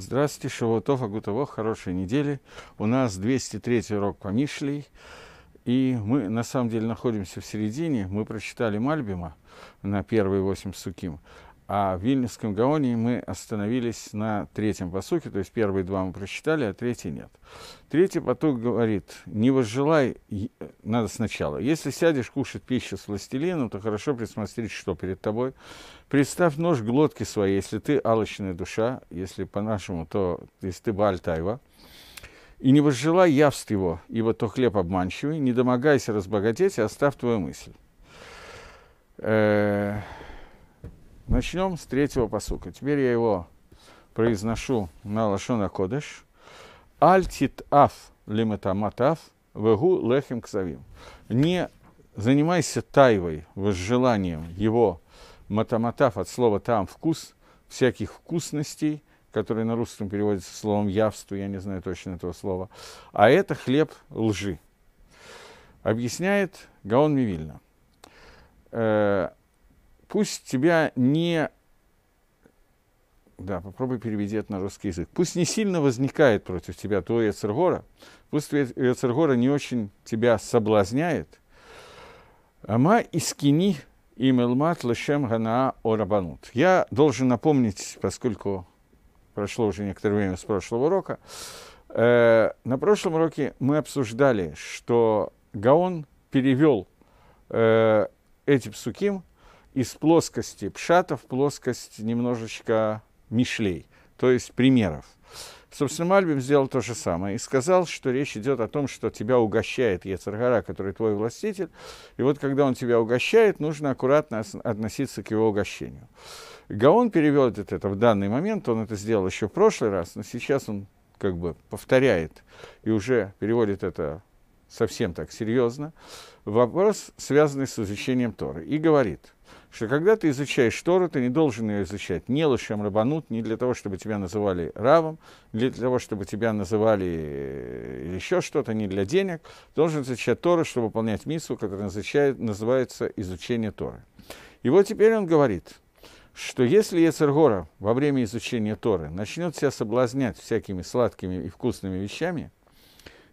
Здравствуйте, Шавуатов, Агутово, хорошей недели. У нас 203 урок по Мишлей. И мы, на самом деле, находимся в середине. Мы прочитали Мальбима на первые восемь суким. А в Вильнюсском Гаоне мы остановились на третьем посуке, то есть первые два мы прочитали, а третий нет. Третий поток говорит, не возжелай, надо сначала, если сядешь кушать пищу с властелином, то хорошо присмотреть, что перед тобой. Представь нож глотки своей, если ты алочная душа, если по-нашему, то если ты Баальтайва. И не возжелай явств его, ибо то хлеб обманчивый, не домогайся разбогатеть и оставь твою мысль. Э, Начнем с третьего посука. Теперь я его произношу на лашона кодыш. Альтит аф лиматамат аф вегу лехим ксавим. Не занимайся тайвой, возжеланием его матаматав от слова там вкус, всяких вкусностей, которые на русском переводится словом явство, я не знаю точно этого слова, а это хлеб лжи. Объясняет Гаон Мивильна. Э, Пусть тебя не... Да, попробуй переведи это на русский язык. Пусть не сильно возникает против тебя твой Эцергора, пусть Эцергора не очень тебя соблазняет. Ама искини имелмат лешем гана орабанут. Я должен напомнить, поскольку прошло уже некоторое время с прошлого урока, э, на прошлом уроке мы обсуждали, что Гаон перевел э, эти псуким из плоскости пшата в плоскость немножечко мишлей, то есть примеров. Собственно, Мальбим сделал то же самое и сказал, что речь идет о том, что тебя угощает Ецаргара, который твой властитель, и вот когда он тебя угощает, нужно аккуратно относиться к его угощению. Гаон перевел это в данный момент, он это сделал еще в прошлый раз, но сейчас он как бы повторяет и уже переводит это совсем так серьезно. Вопрос, связанный с изучением Торы, и говорит – что когда ты изучаешь Тору, ты не должен ее изучать не лошем рабанут, не для того, чтобы тебя называли рабом, не для того, чтобы тебя называли э, еще что-то, не для денег. Должен изучать Тору, чтобы выполнять миссу, которая изучает, называется изучение Торы. И вот теперь он говорит, что если Ецергора во время изучения Торы начнет себя соблазнять всякими сладкими и вкусными вещами,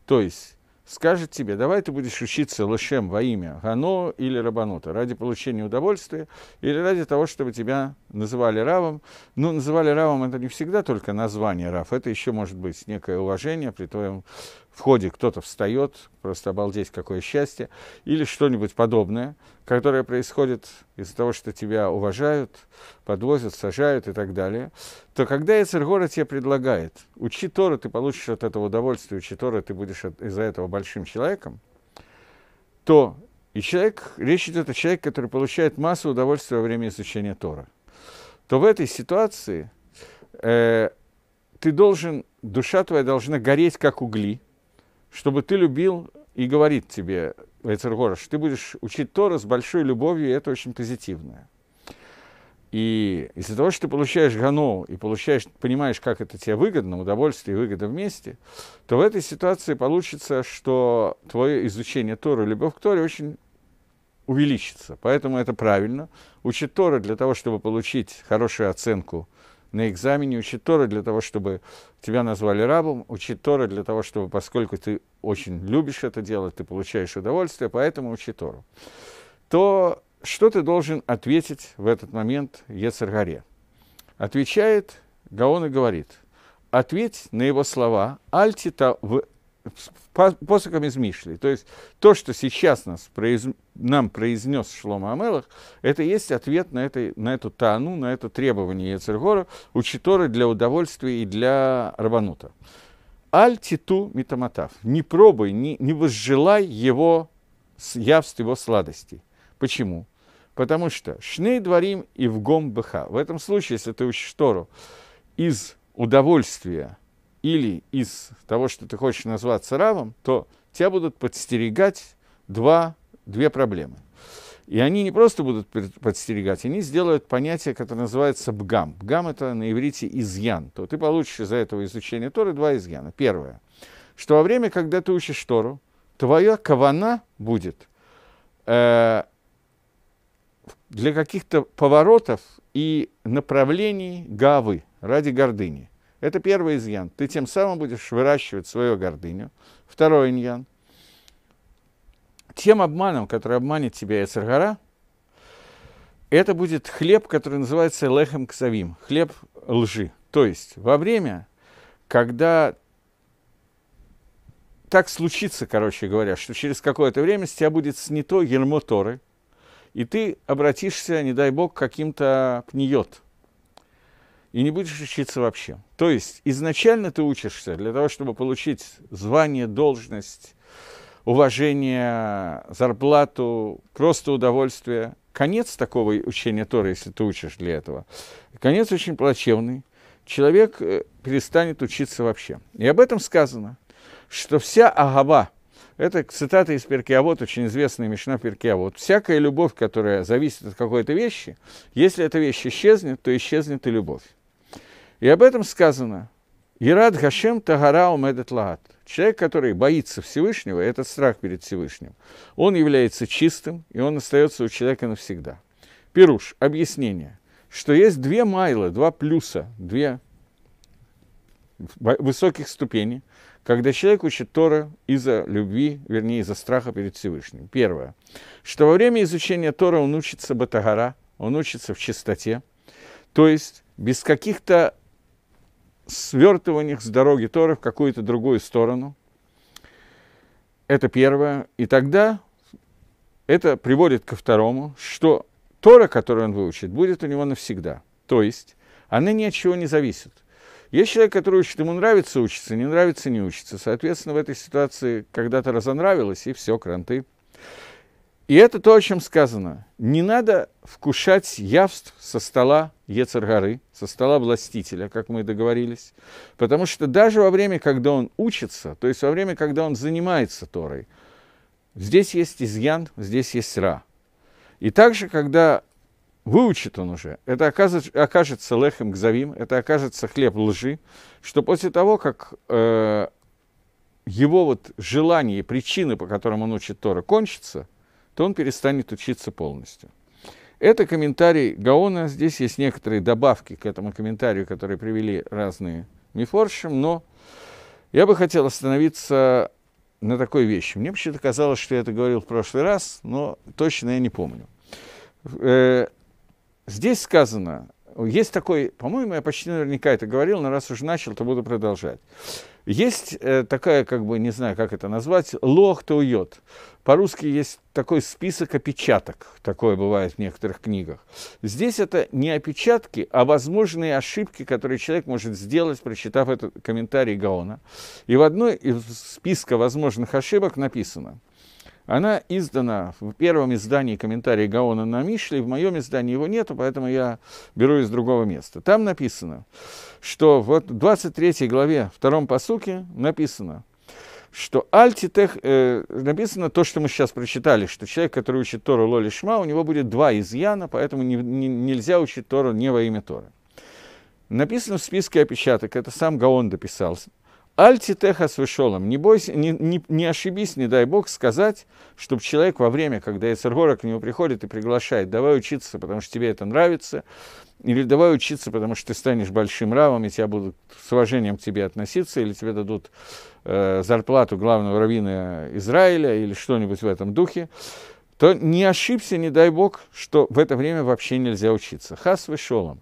то есть скажет тебе, давай ты будешь учиться лошем во имя Гано или Рабанута ради получения удовольствия или ради того, чтобы тебя называли равом. Ну, называли равом это не всегда только название рав, это еще может быть некое уважение, при твоем в ходе кто-то встает, просто обалдеть, какое счастье, или что-нибудь подобное, которое происходит из-за того, что тебя уважают, подвозят, сажают и так далее, то когда Эцергора тебе предлагает, учи Тору, ты получишь от этого удовольствие, учи Тору, ты будешь из-за этого большим человеком, то и человек, речь идет о человеке, который получает массу удовольствия во время изучения Тора, то в этой ситуации э, ты должен, душа твоя должна гореть, как угли – чтобы ты любил и говорит тебе, Вайцергорош, ты будешь учить Тору с большой любовью, и это очень позитивное. И из-за того, что ты получаешь гану и получаешь, понимаешь, как это тебе выгодно, удовольствие и выгода вместе, то в этой ситуации получится, что твое изучение Торы, любовь к Торе очень увеличится. Поэтому это правильно. Учить Торы для того, чтобы получить хорошую оценку на экзамене, учить Тору для того, чтобы тебя назвали рабом, учить Тору для того, чтобы, поскольку ты очень любишь это делать, ты получаешь удовольствие, поэтому учи Тору. То что ты должен ответить в этот момент Ецаргаре? Отвечает Гаон и говорит, ответь на его слова «Альтита в посохом из Мишли. То есть то, что сейчас нас произ... нам произнес Шлома Амелах, это есть ответ на, это, на эту тану, на это требование Ецергора, учиторы для удовольствия и для рабанута. Аль титу метаматав, Не пробуй, не, не возжелай его явств его сладостей. Почему? Потому что шней дворим и в гом быха. В этом случае, если ты учишь Тору из удовольствия или из того, что ты хочешь назваться равом, то тебя будут подстерегать два, две проблемы. И они не просто будут подстерегать, они сделают понятие, которое называется бгам. Бгам – это на иврите изъян. То ты получишь из-за этого изучения Торы два изъяна. Первое, что во время, когда ты учишь Тору, твоя кавана будет э, для каких-то поворотов и направлений гавы ради гордыни – это первый изъян. Ты тем самым будешь выращивать свою гордыню. Второй иньян. Тем обманом, который обманет тебя Эцергара, это будет хлеб, который называется лехем ксавим, хлеб лжи. То есть во время, когда так случится, короче говоря, что через какое-то время с тебя будет снято ермо и ты обратишься, не дай бог, каким-то пниет – и не будешь учиться вообще. То есть изначально ты учишься для того, чтобы получить звание, должность, уважение, зарплату, просто удовольствие. Конец такого учения Тора, если ты учишь для этого, конец очень плачевный. Человек э, перестанет учиться вообще. И об этом сказано, что вся Агава, это цитата из Перкиавод, очень известная Мишна Перкиавод. «Всякая любовь, которая зависит от какой-то вещи, если эта вещь исчезнет, то исчезнет и любовь». И об этом сказано. Ирад гашем Тагараум этот лад. Человек, который боится Всевышнего, этот страх перед Всевышним, он является чистым, и он остается у человека навсегда. Пируш, объяснение, что есть две майлы, два плюса, две высоких ступени, когда человек учит Тора из-за любви, вернее, из-за страха перед Всевышним. Первое, что во время изучения Тора он учится Батагара, он учится в чистоте, то есть без каких-то свертываниях с дороги Торы в какую-то другую сторону. Это первое. И тогда это приводит ко второму, что Тора, которую он выучит, будет у него навсегда. То есть она ни от чего не зависит. Есть человек, который учит, ему нравится учиться, не нравится не учиться. Соответственно, в этой ситуации когда-то разонравилось, и все, кранты. И это то, о чем сказано. Не надо вкушать явств со стола Ецаргары, со стола властителя, как мы и договорились. Потому что даже во время, когда он учится, то есть во время, когда он занимается Торой, здесь есть изъян, здесь есть ра. И также, когда выучит он уже, это окажется, окажется лехем гзавим, это окажется хлеб лжи, что после того, как э, его вот желание, причины, по которым он учит Тора, кончатся – то он перестанет учиться полностью. Это комментарий Гаона. Здесь есть некоторые добавки к этому комментарию, которые привели разные мифорщим, но я бы хотел остановиться на такой вещи. Мне вообще-то казалось, что я это говорил в прошлый раз, но точно я не помню. Э, здесь сказано, есть такой, по-моему, я почти наверняка это говорил, но раз уже начал, то буду продолжать. Есть э, такая, как бы, не знаю, как это назвать, лох то уйот. По-русски есть такой список опечаток, такое бывает в некоторых книгах. Здесь это не опечатки, а возможные ошибки, которые человек может сделать, прочитав этот комментарий Гаона. И в одной из списка возможных ошибок написано – она издана в первом издании комментарии Гаона на Мишле, в моем издании его нету, поэтому я беру из другого места. Там написано, что вот в 23 главе втором посуке написано, что альтитех, э, написано то, что мы сейчас прочитали, что человек, который учит Тору Лоли Шма, у него будет два изъяна, поэтому не, не, нельзя учить Тору не во имя Торы. Написано в списке опечаток, это сам Гаон дописался, Альтитеха свешолом. Не, бойся, не, не, не ошибись, не дай бог, сказать, чтобы человек во время, когда Эсергора к нему приходит и приглашает, давай учиться, потому что тебе это нравится, или давай учиться, потому что ты станешь большим равом, и тебя будут с уважением к тебе относиться, или тебе дадут э, зарплату главного раввина Израиля, или что-нибудь в этом духе, то не ошибся, не дай бог, что в это время вообще нельзя учиться. Хас вешолом. шолом.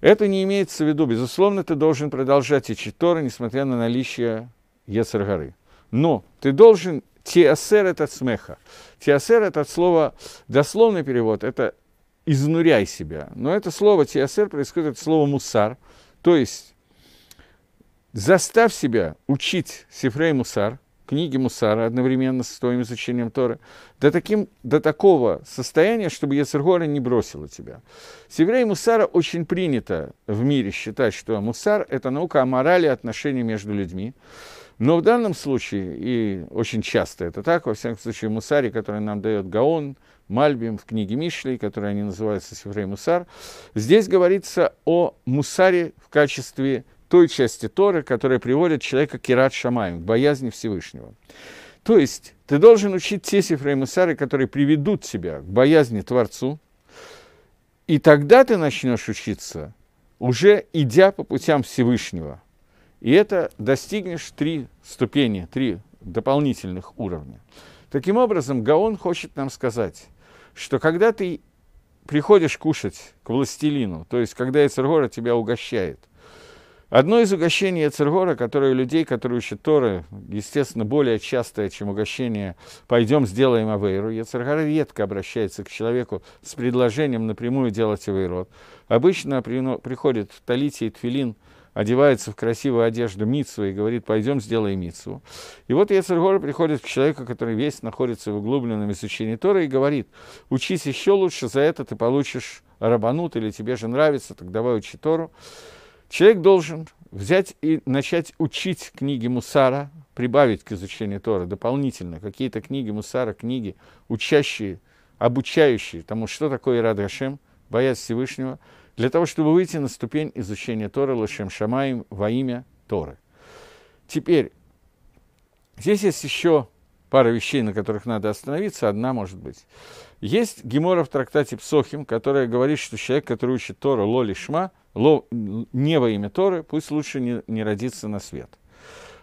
Это не имеется в виду, безусловно, ты должен продолжать и Торы, несмотря на наличие горы. Но ты должен Тиасер это от смеха. Тиасер это от слова, дословный перевод, это изнуряй себя. Но это слово тиасер происходит от слова мусар, то есть заставь себя учить сифрей мусар – книги Мусара одновременно с твоим изучением Торы, до, таким, до такого состояния, чтобы Ясергора не бросила тебя. С евреем Мусара очень принято в мире считать, что Мусар – это наука о морали отношений между людьми. Но в данном случае, и очень часто это так, во всяком случае, Мусари, который нам дает Гаон, Мальбим в книге Мишлей, которые они называются Севрей Мусар, здесь говорится о Мусаре в качестве той части Торы, которая приводит человека к Ират Шамаю, к боязни Всевышнего. То есть ты должен учить те сифры и мусары, которые приведут тебя к боязни Творцу, и тогда ты начнешь учиться, уже идя по путям Всевышнего. И это достигнешь три ступени, три дополнительных уровня. Таким образом, Гаон хочет нам сказать, что когда ты приходишь кушать к властелину, то есть когда Эцергора тебя угощает, Одно из угощений Эцергора, которое у людей, которые учат Торы, естественно, более частое, чем угощение «пойдем, сделаем авейру». Эцергора редко обращается к человеку с предложением напрямую делать авейрот. Обычно приходит Талити и Твилин, одевается в красивую одежду Митсу и говорит, пойдем сделаем Митсу. И вот Ецергор приходит к человеку, который весь находится в углубленном изучении Торы и говорит, учись еще лучше, за это ты получишь рабанут, или тебе же нравится, так давай учи Тору. Человек должен взять и начать учить книги Мусара, прибавить к изучению Тора дополнительно какие-то книги Мусара, книги, учащие, обучающие тому, что такое Ирад Гашем, боясь Всевышнего, для того, чтобы выйти на ступень изучения Торы Лошем Шамаем во имя Торы. Теперь, здесь есть еще пара вещей, на которых надо остановиться, одна может быть. Есть гемора в трактате Псохим, которая говорит, что человек, который учит Тору лоли шма, ло, не во имя Торы, пусть лучше не, не родится на свет.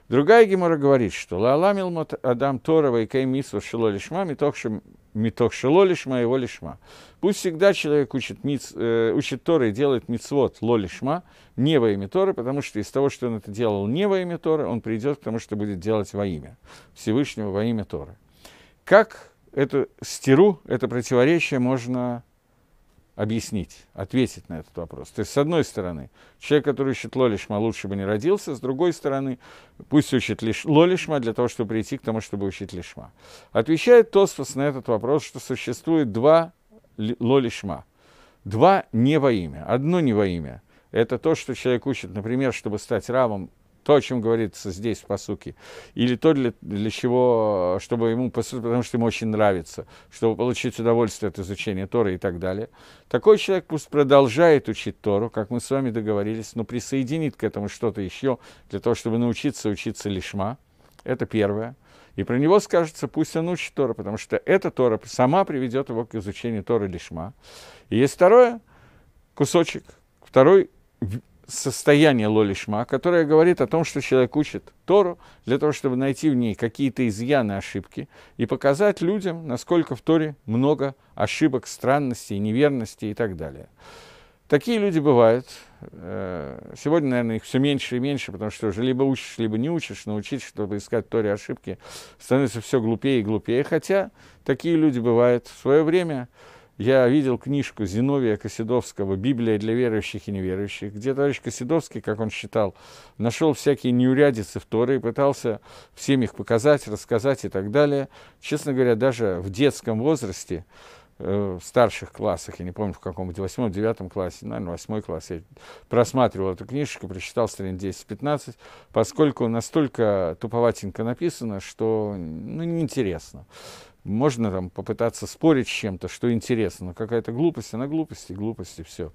Другая Гемора говорит, что «Лааламил адам Торова и каймису шило лишма, митох шило лишма, его лишма». Пусть всегда человек учит, миц, э, учит Торы и делает мицвод ло лишма, не во имя Торы, потому что из того, что он это делал не во имя Торы, он придет к тому, что будет делать во имя Всевышнего, во имя Торы. Как эту стиру, это противоречие можно объяснить, ответить на этот вопрос. То есть, с одной стороны, человек, который ищет лолишма, лучше бы не родился, с другой стороны, пусть учит лиш... лолишма для того, чтобы прийти к тому, чтобы учить лишма. Отвечает Тосфос на этот вопрос, что существует два лолишма, два не во имя, одно не во имя. Это то, что человек учит, например, чтобы стать равом то, о чем говорится здесь в посуке, или то, для, для чего, чтобы ему, потому что ему очень нравится, чтобы получить удовольствие от изучения Торы и так далее. Такой человек пусть продолжает учить Тору, как мы с вами договорились, но присоединит к этому что-то еще, для того, чтобы научиться учиться лишма. Это первое. И про него скажется, пусть он учит Тора, потому что эта Тора сама приведет его к изучению Торы Лишма. И есть второе, кусочек, второй состояние Лолишма, которое говорит о том, что человек учит Тору для того, чтобы найти в ней какие-то изъяны, ошибки, и показать людям, насколько в Торе много ошибок, странностей, неверностей и так далее. Такие люди бывают. Э, сегодня, наверное, их все меньше и меньше, потому что уже либо учишь, либо не учишь, но учить, чтобы искать в Торе ошибки, становится все глупее и глупее. Хотя такие люди бывают в свое время. Я видел книжку Зиновия Коседовского «Библия для верующих и неверующих», где товарищ Коседовский, как он считал, нашел всякие неурядицы в Торе и пытался всем их показать, рассказать и так далее. Честно говоря, даже в детском возрасте, э, в старших классах, я не помню, в каком-то восьмом, девятом классе, наверное, восьмой класс, я просматривал эту книжечку, прочитал страниц 10-15, поскольку настолько туповатенько написано, что ну, неинтересно. Можно там попытаться спорить с чем-то, что интересно, но какая-то глупость, она глупости, глупости, все.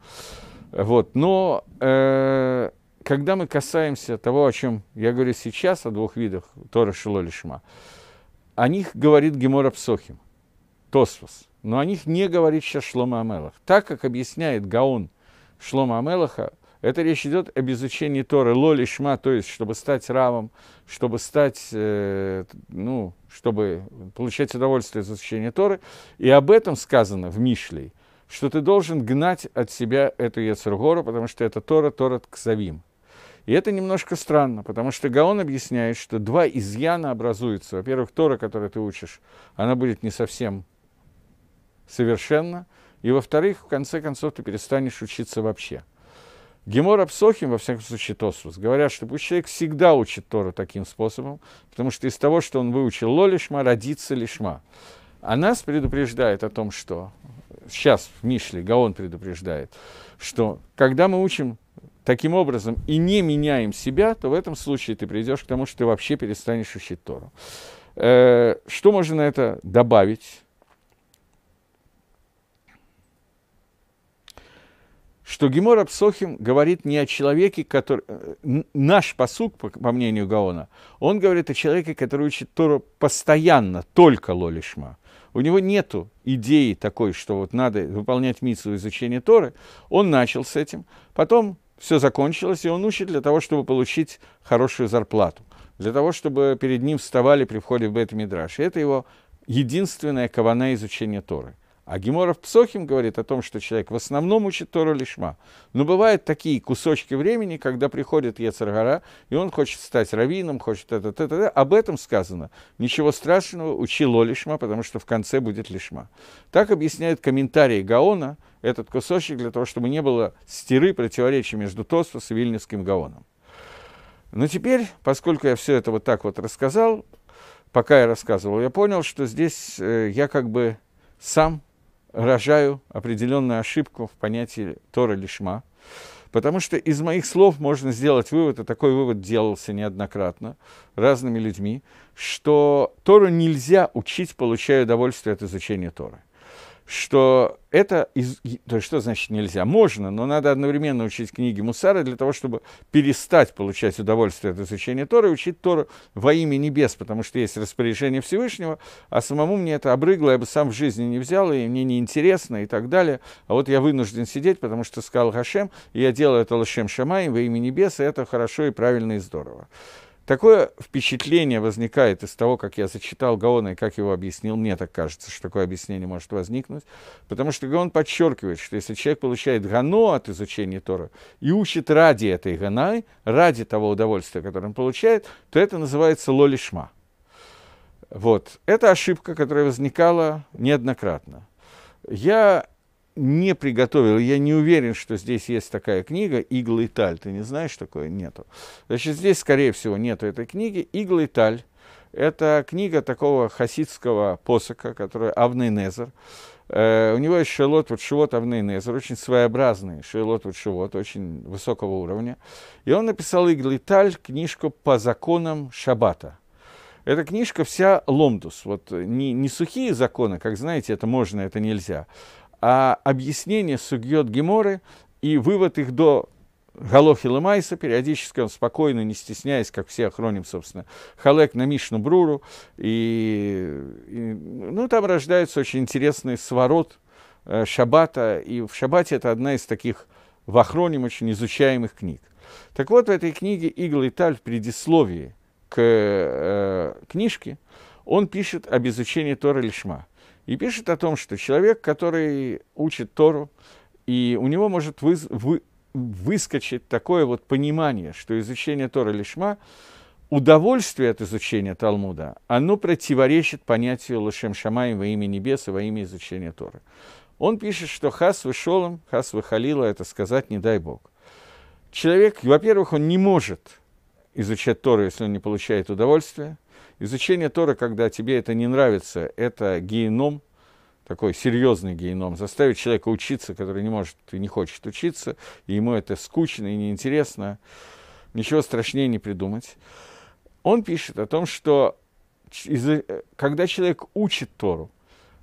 Вот. Но э, когда мы касаемся того, о чем я говорю сейчас, о двух видах Тора Шилолишма, о них говорит Гемора Псохим, Тосфос. Но о них не говорит сейчас Шлома Амелах. Так как объясняет Гаон Шлома Амелаха, это речь идет об изучении Торы, лоли шма, то есть, чтобы стать равом, чтобы стать, э, ну, чтобы получать удовольствие из изучения Торы. И об этом сказано в Мишлей, что ты должен гнать от себя эту Яцергору, потому что это Тора, Тора Кзавим. И это немножко странно, потому что Гаон объясняет, что два изъяна образуются. Во-первых, Тора, которую ты учишь, она будет не совсем совершенна. И во-вторых, в конце концов, ты перестанешь учиться вообще – Гемор Апсохим, во всяком случае, Тосфос, говорят, что пусть человек всегда учит Тору таким способом, потому что из того, что он выучил ло лолишма, родится лишма. А нас предупреждает о том, что сейчас в Мишле Гаон предупреждает, что когда мы учим таким образом и не меняем себя, то в этом случае ты придешь к тому, что ты вообще перестанешь учить Тору. Э, что можно на это добавить? что Гемор Апсохим говорит не о человеке, который... Э, наш посук, по, мнению Гаона, он говорит о человеке, который учит Тору постоянно, только Лолишма. У него нету идеи такой, что вот надо выполнять миссию изучения Торы. Он начал с этим, потом все закончилось, и он учит для того, чтобы получить хорошую зарплату, для того, чтобы перед ним вставали при входе в Бет-Мидраш. Это его единственная кавана изучения Торы. А Геморов Псохим говорит о том, что человек в основном учит Тору Лишма. Но бывают такие кусочки времени, когда приходит Ецаргара, и он хочет стать раввином, хочет это, это, это. Об этом сказано. Ничего страшного, учило Лишма, потому что в конце будет Лишма. Так объясняет комментарии Гаона, этот кусочек, для того, чтобы не было стиры, противоречий между Тосфос и Вильнюсским Гаоном. Но теперь, поскольку я все это вот так вот рассказал, пока я рассказывал, я понял, что здесь э, я как бы сам рожаю определенную ошибку в понятии Тора Лишма, потому что из моих слов можно сделать вывод, и такой вывод делался неоднократно разными людьми, что Тору нельзя учить, получая удовольствие от изучения Торы что это, из... то есть что значит нельзя? Можно, но надо одновременно учить книги Мусара для того, чтобы перестать получать удовольствие от изучения Торы, учить Тору во имя небес, потому что есть распоряжение Всевышнего, а самому мне это обрыгло, я бы сам в жизни не взял, и мне неинтересно и так далее. А вот я вынужден сидеть, потому что сказал Хашем, и я делаю это Лашем Шамай во имя небес, и это хорошо и правильно и здорово. Такое впечатление возникает из того, как я зачитал Гаона и как его объяснил. Мне так кажется, что такое объяснение может возникнуть. Потому что Гаон подчеркивает, что если человек получает гано от изучения Тора и учит ради этой ганы, ради того удовольствия, которое он получает, то это называется лолишма. Вот. Это ошибка, которая возникала неоднократно. Я не приготовил, я не уверен, что здесь есть такая книга «Игла и таль». Ты не знаешь такое? Нету. Значит, здесь, скорее всего, нету этой книги. «Игла и таль» — это книга такого хасидского посока, который Авнейнезер. Uh, э, у него есть шейлот вот шивот Авнейнезер, очень своеобразный шейлот вот шивот, очень высокого уровня. И он написал и таль" книжку по законам Шабата. Эта книжка вся ломдус, вот э, не, не сухие законы, как знаете, это можно, это нельзя, а объяснение сугьет Геморы и вывод их до Галохи Лемайса, периодически он спокойно, не стесняясь, как все охроним, собственно, Халек на Мишну Бруру, и, и ну, там рождается очень интересный сворот э, Шабата, и в Шабате это одна из таких в охроним очень изучаемых книг. Так вот, в этой книге Игл Таль в предисловии к э, книжке, он пишет об изучении Тора Лишма – и пишет о том, что человек, который учит Тору, и у него может выз, вы, выскочить такое вот понимание, что изучение Торы Лишма, удовольствие от изучения Талмуда, оно противоречит понятию Лошем шамай во имя небес и во имя изучения Торы. Он пишет, что хас вышелом, хас выхалила, это сказать не дай Бог. Человек, во-первых, он не может изучать Тору, если он не получает удовольствия – Изучение Торы, когда тебе это не нравится, это геном, такой серьезный геном, заставить человека учиться, который не может и не хочет учиться, и ему это скучно и неинтересно, ничего страшнее не придумать. Он пишет о том, что э, когда человек учит Тору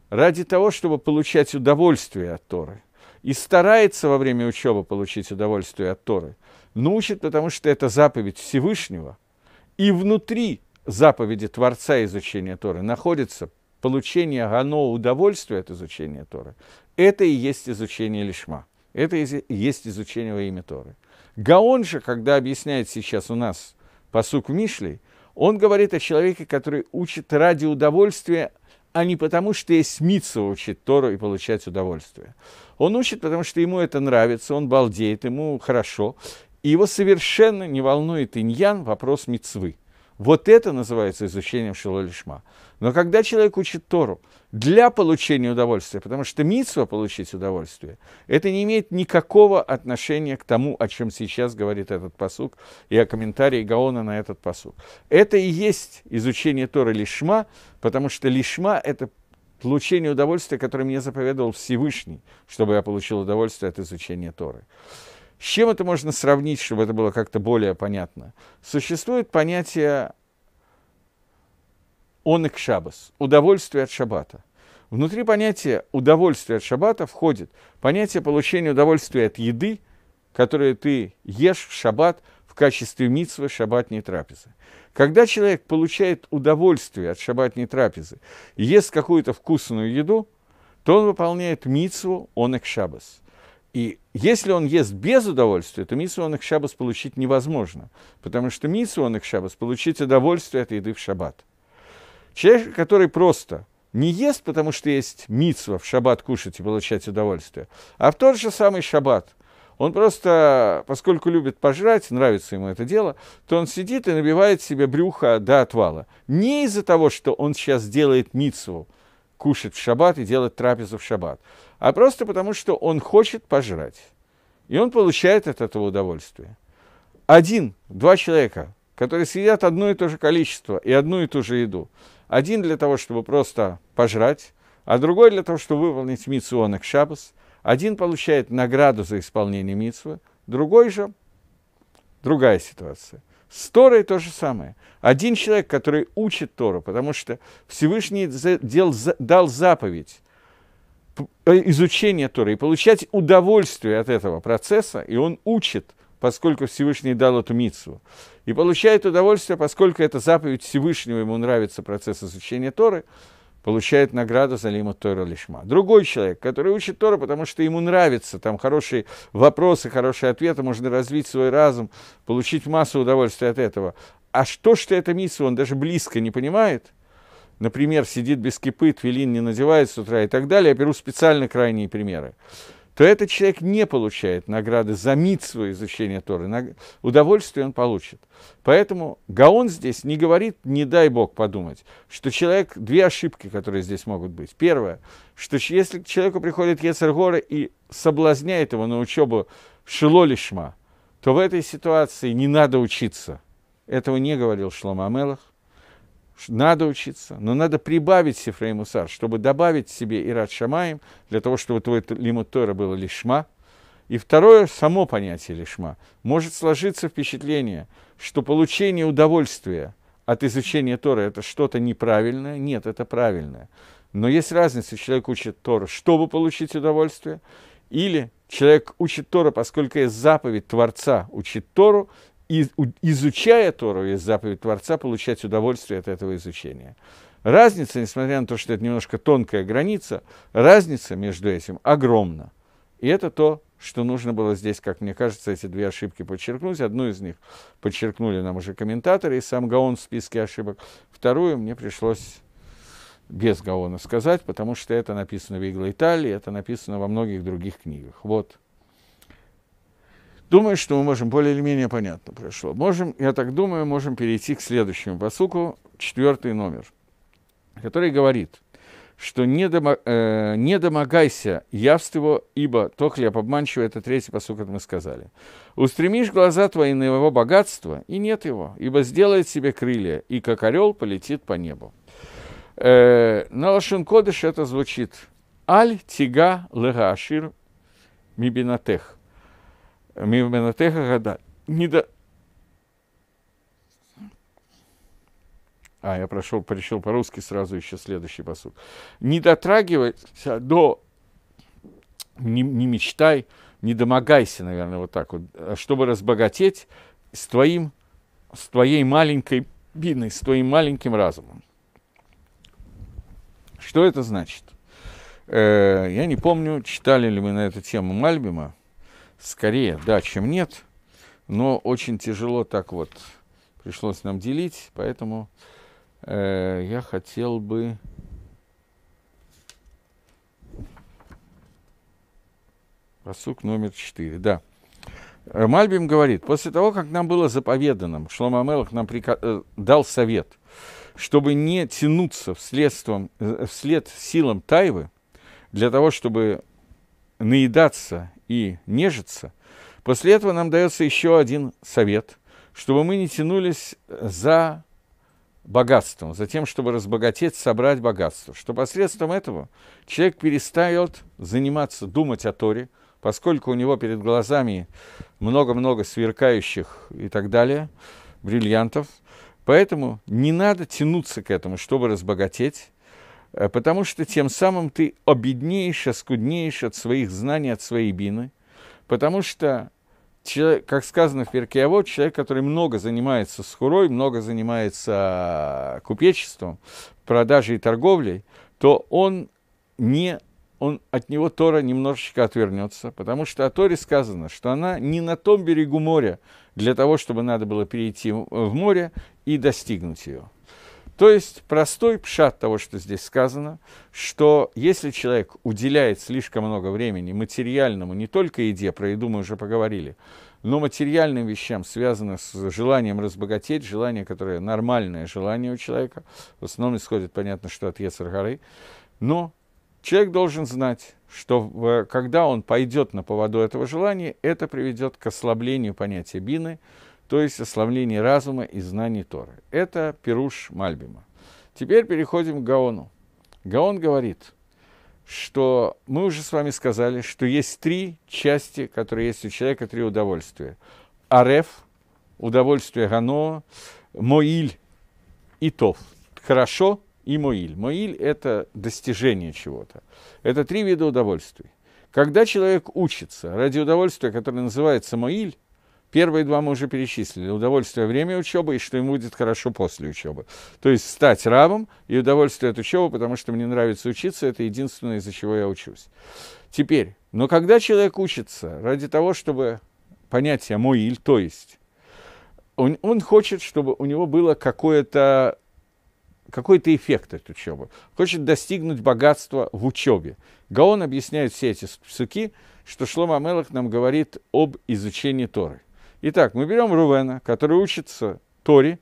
ради того, чтобы получать удовольствие от Торы, и старается во время учебы получить удовольствие от Торы, но учит, потому что это заповедь Всевышнего, и внутри заповеди Творца изучения Торы находится получение гано удовольствия от изучения Торы, это и есть изучение лишма, это и есть изучение во имя Торы. Гаон же, когда объясняет сейчас у нас посук в Мишле, он говорит о человеке, который учит ради удовольствия, а не потому, что есть митцва учить Тору и получать удовольствие. Он учит, потому что ему это нравится, он балдеет, ему хорошо, и его совершенно не волнует иньян вопрос мицвы. Вот это называется изучением Шилолишма. Но когда человек учит Тору для получения удовольствия, потому что митсва получить удовольствие, это не имеет никакого отношения к тому, о чем сейчас говорит этот посук, и о комментарии Гаона на этот посук. Это и есть изучение Торы Лишма, потому что Лишма – это получение удовольствия, которое мне заповедовал Всевышний, чтобы я получил удовольствие от изучения Торы. С чем это можно сравнить, чтобы это было как-то более понятно? Существует понятие онек шабас, удовольствие от шабата. Внутри понятия удовольствие от шабата входит понятие получения удовольствия от еды, которую ты ешь в шаббат в качестве митсвы шаббатней трапезы. Когда человек получает удовольствие от шаббатней трапезы ест какую-то вкусную еду, то он выполняет митсву онек шабас. И если он ест без удовольствия, то миссу их шабас получить невозможно, потому что миссу их шабас получить удовольствие от еды в шаббат. Человек, который просто не ест, потому что есть митсва в шаббат кушать и получать удовольствие, а в тот же самый шаббат он просто, поскольку любит пожрать, нравится ему это дело, то он сидит и набивает себе брюхо до отвала. Не из-за того, что он сейчас делает митсву, кушать в шаббат и делать трапезу в шаббат, а просто потому, что он хочет пожрать. И он получает от этого удовольствие. Один, два человека, которые съедят одно и то же количество и одну и ту же еду. Один для того, чтобы просто пожрать, а другой для того, чтобы выполнить миционок шабас. Один получает награду за исполнение митсвы, другой же – другая ситуация. С Торой то же самое. Один человек, который учит Тору, потому что Всевышний дел, дал заповедь Э, изучение Торы и получать удовольствие от этого процесса, и он учит, поскольку Всевышний дал эту митцву, и получает удовольствие, поскольку это заповедь Всевышнего, ему нравится процесс изучения Торы, получает награду за лиму Тора Лишма. Другой человек, который учит Тора, потому что ему нравится, там хорошие вопросы, хорошие ответы, можно развить свой разум, получить массу удовольствия от этого. А что, что это миссия, он даже близко не понимает – например, сидит без кипы, твилин не надевает с утра и так далее, я беру специально крайние примеры, то этот человек не получает награды за митсву изучение Торы. Удовольствие он получит. Поэтому Гаон здесь не говорит, не дай бог подумать, что человек, две ошибки, которые здесь могут быть. Первое, что если к человеку приходит Ецергора и соблазняет его на учебу Шилолишма, то в этой ситуации не надо учиться. Этого не говорил Шлома Амелах надо учиться, но надо прибавить Сифрей Мусар, чтобы добавить себе Ират Шамаем, для того, чтобы твой лимут Тора было лишма. И второе, само понятие лишма. Может сложиться впечатление, что получение удовольствия от изучения Тора – это что-то неправильное. Нет, это правильное. Но есть разница, человек учит Тору, чтобы получить удовольствие, или человек учит Тору, поскольку есть заповедь Творца учит Тору, и, изучая Тору из заповедь Творца, получать удовольствие от этого изучения. Разница, несмотря на то, что это немножко тонкая граница, разница между этим огромна. И это то, что нужно было здесь, как мне кажется, эти две ошибки подчеркнуть. Одну из них подчеркнули нам уже комментаторы и сам Гаон в списке ошибок. Вторую мне пришлось без Гаона сказать, потому что это написано в Игло Италии, это написано во многих других книгах. Вот. Думаю, что мы можем более или менее понятно прошло. Можем, я так думаю, можем перейти к следующему посуку, четвертый номер, который говорит, что не, домо, э, не домогайся явству, ибо то хлеб обманчивый, это третий посук, это мы сказали. Устремишь глаза твои на его богатство, и нет его, ибо сделает себе крылья, и как орел полетит по небу. Э, на Лошенкодыш это звучит «Аль тига легаашир мибинатех» мимо тех года не до... А, я прошел, пришел по-русски сразу еще следующий посуд. Не дотрагивайся до... Не, не мечтай, не домогайся, наверное, вот так вот, «А чтобы разбогатеть с твоим, с твоей маленькой биной, с твоим маленьким разумом. Что это значит? Э, я не помню, читали ли мы на эту тему Мальбима скорее, да, чем нет, но очень тяжело так вот пришлось нам делить, поэтому э, я хотел бы... Посук номер четыре. да. Э, Мальбим говорит, после того, как нам было заповедано, Шлома Амелах нам прика- э, дал совет, чтобы не тянуться вследством, э, вслед силам Тайвы, для того, чтобы наедаться и нежиться. После этого нам дается еще один совет, чтобы мы не тянулись за богатством, за тем, чтобы разбогатеть, собрать богатство, что посредством этого человек перестает заниматься, думать о Торе, поскольку у него перед глазами много-много сверкающих и так далее бриллиантов, поэтому не надо тянуться к этому, чтобы разбогатеть, Э, потому что тем самым ты обеднеешь, оскуднеешь от своих знаний, от своей бины, потому что, человек, как сказано в Перке, а вот человек, который много занимается схурой, много занимается купечеством, продажей и торговлей, то он не он, от него Тора немножечко отвернется, потому что о Торе сказано, что она не на том берегу моря для того, чтобы надо было перейти в море и достигнуть ее. То есть простой пшат того, что здесь сказано, что если человек уделяет слишком много времени материальному, не только еде, про еду мы уже поговорили, но материальным вещам связанным с желанием разбогатеть, желание, которое нормальное желание у человека, в основном исходит, понятно, что от Ецар горы, но человек должен знать, что когда он пойдет на поводу этого желания, это приведет к ослаблению понятия бины – то есть ослабление разума и знаний Торы. Это Пируш Мальбима. Теперь переходим к Гаону. Гаон говорит, что мы уже с вами сказали, что есть три части, которые есть у человека, три удовольствия. Ареф, удовольствие Гано, Моиль и Тов. Хорошо и Моиль. Моиль – это достижение чего-то. Это три вида удовольствий. Когда человек учится ради удовольствия, которое называется Моиль, Первые два мы уже перечислили. Удовольствие время учебы и что ему будет хорошо после учебы. То есть стать рабом и удовольствие от учебы, потому что мне нравится учиться, это единственное, из-за чего я учусь. Теперь, но когда человек учится ради того, чтобы понятие мой иль, то есть, он, он хочет, чтобы у него было какое-то какой-то эффект от учебы, хочет достигнуть богатства в учебе. Гаон объясняет все эти псуки, что Шлома Мелах нам говорит об изучении Торы. Итак, мы берем Рувена, который учится Торе.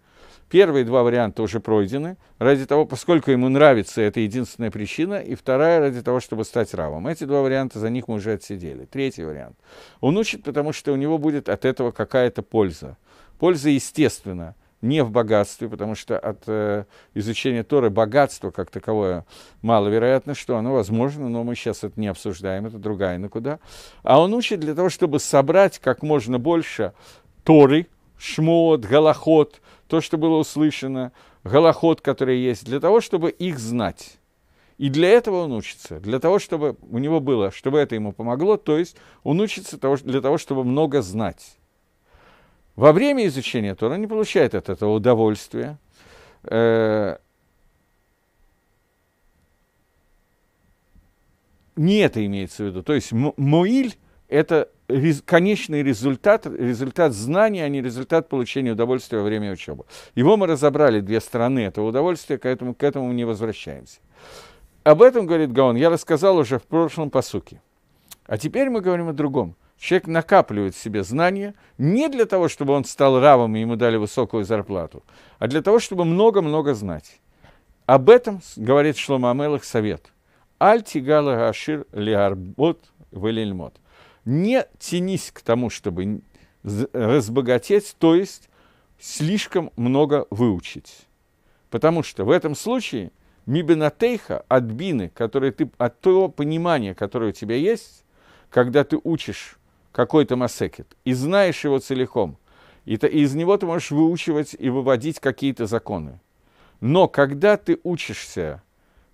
Первые два варианта уже пройдены, ради того, поскольку ему нравится, это единственная причина, и вторая ради того, чтобы стать равом. Эти два варианта, за них мы уже отсидели. Третий вариант. Он учит, потому что у него будет от этого какая-то польза. Польза естественная не в богатстве, потому что от э, изучения Торы богатство как таковое маловероятно, что оно возможно, но мы сейчас это не обсуждаем, это другая никуда. А он учит для того, чтобы собрать как можно больше Торы, Шмот, Голоход, то, что было услышано, Голоход, который есть, для того, чтобы их знать. И для этого он учится, для того, чтобы у него было, чтобы это ему помогло, то есть он учится для того, чтобы много знать. Во время изучения Тора он не получает от этого удовольствия. Э, не это имеется в виду. То есть Моиль – это рез, конечный результат, результат знания, а не результат получения удовольствия во время учебы. Его мы разобрали, две стороны этого удовольствия, этому к этому не возвращаемся. Об этом, говорит Гаон, я рассказал уже в прошлом посуке. А теперь мы говорим о другом – Человек накапливает в себе знания не для того, чтобы он стал равом и ему дали высокую зарплату, а для того, чтобы много-много знать. Об этом говорит Шлома Амелах совет. Аль тигала гашир лиарбот велельмот. Не тянись к тому, чтобы разбогатеть, то есть слишком много выучить. Потому что в этом случае от бины, которые ты, от того понимания, которое у тебя есть, когда ты учишь какой-то масекет, и знаешь его целиком, и, то и из него ты можешь выучивать и выводить какие-то законы. Но когда ты учишься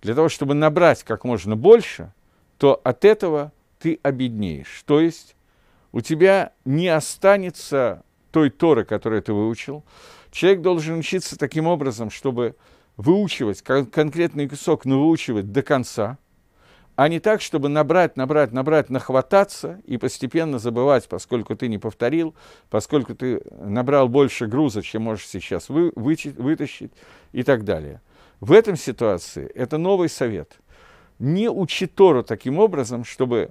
для того, чтобы набрать как можно больше, то от этого ты обеднеешь. То есть у тебя не останется той Торы, которую ты выучил. Человек должен учиться таким образом, чтобы выучивать конкретный кусок, но выучивать до конца – а не так, чтобы набрать, набрать, набрать, нахвататься и постепенно забывать, поскольку ты не повторил, поскольку ты набрал больше груза, чем можешь сейчас вы, вычи, вытащить и так далее. В этом ситуации это новый совет. Не учи Тору таким образом, чтобы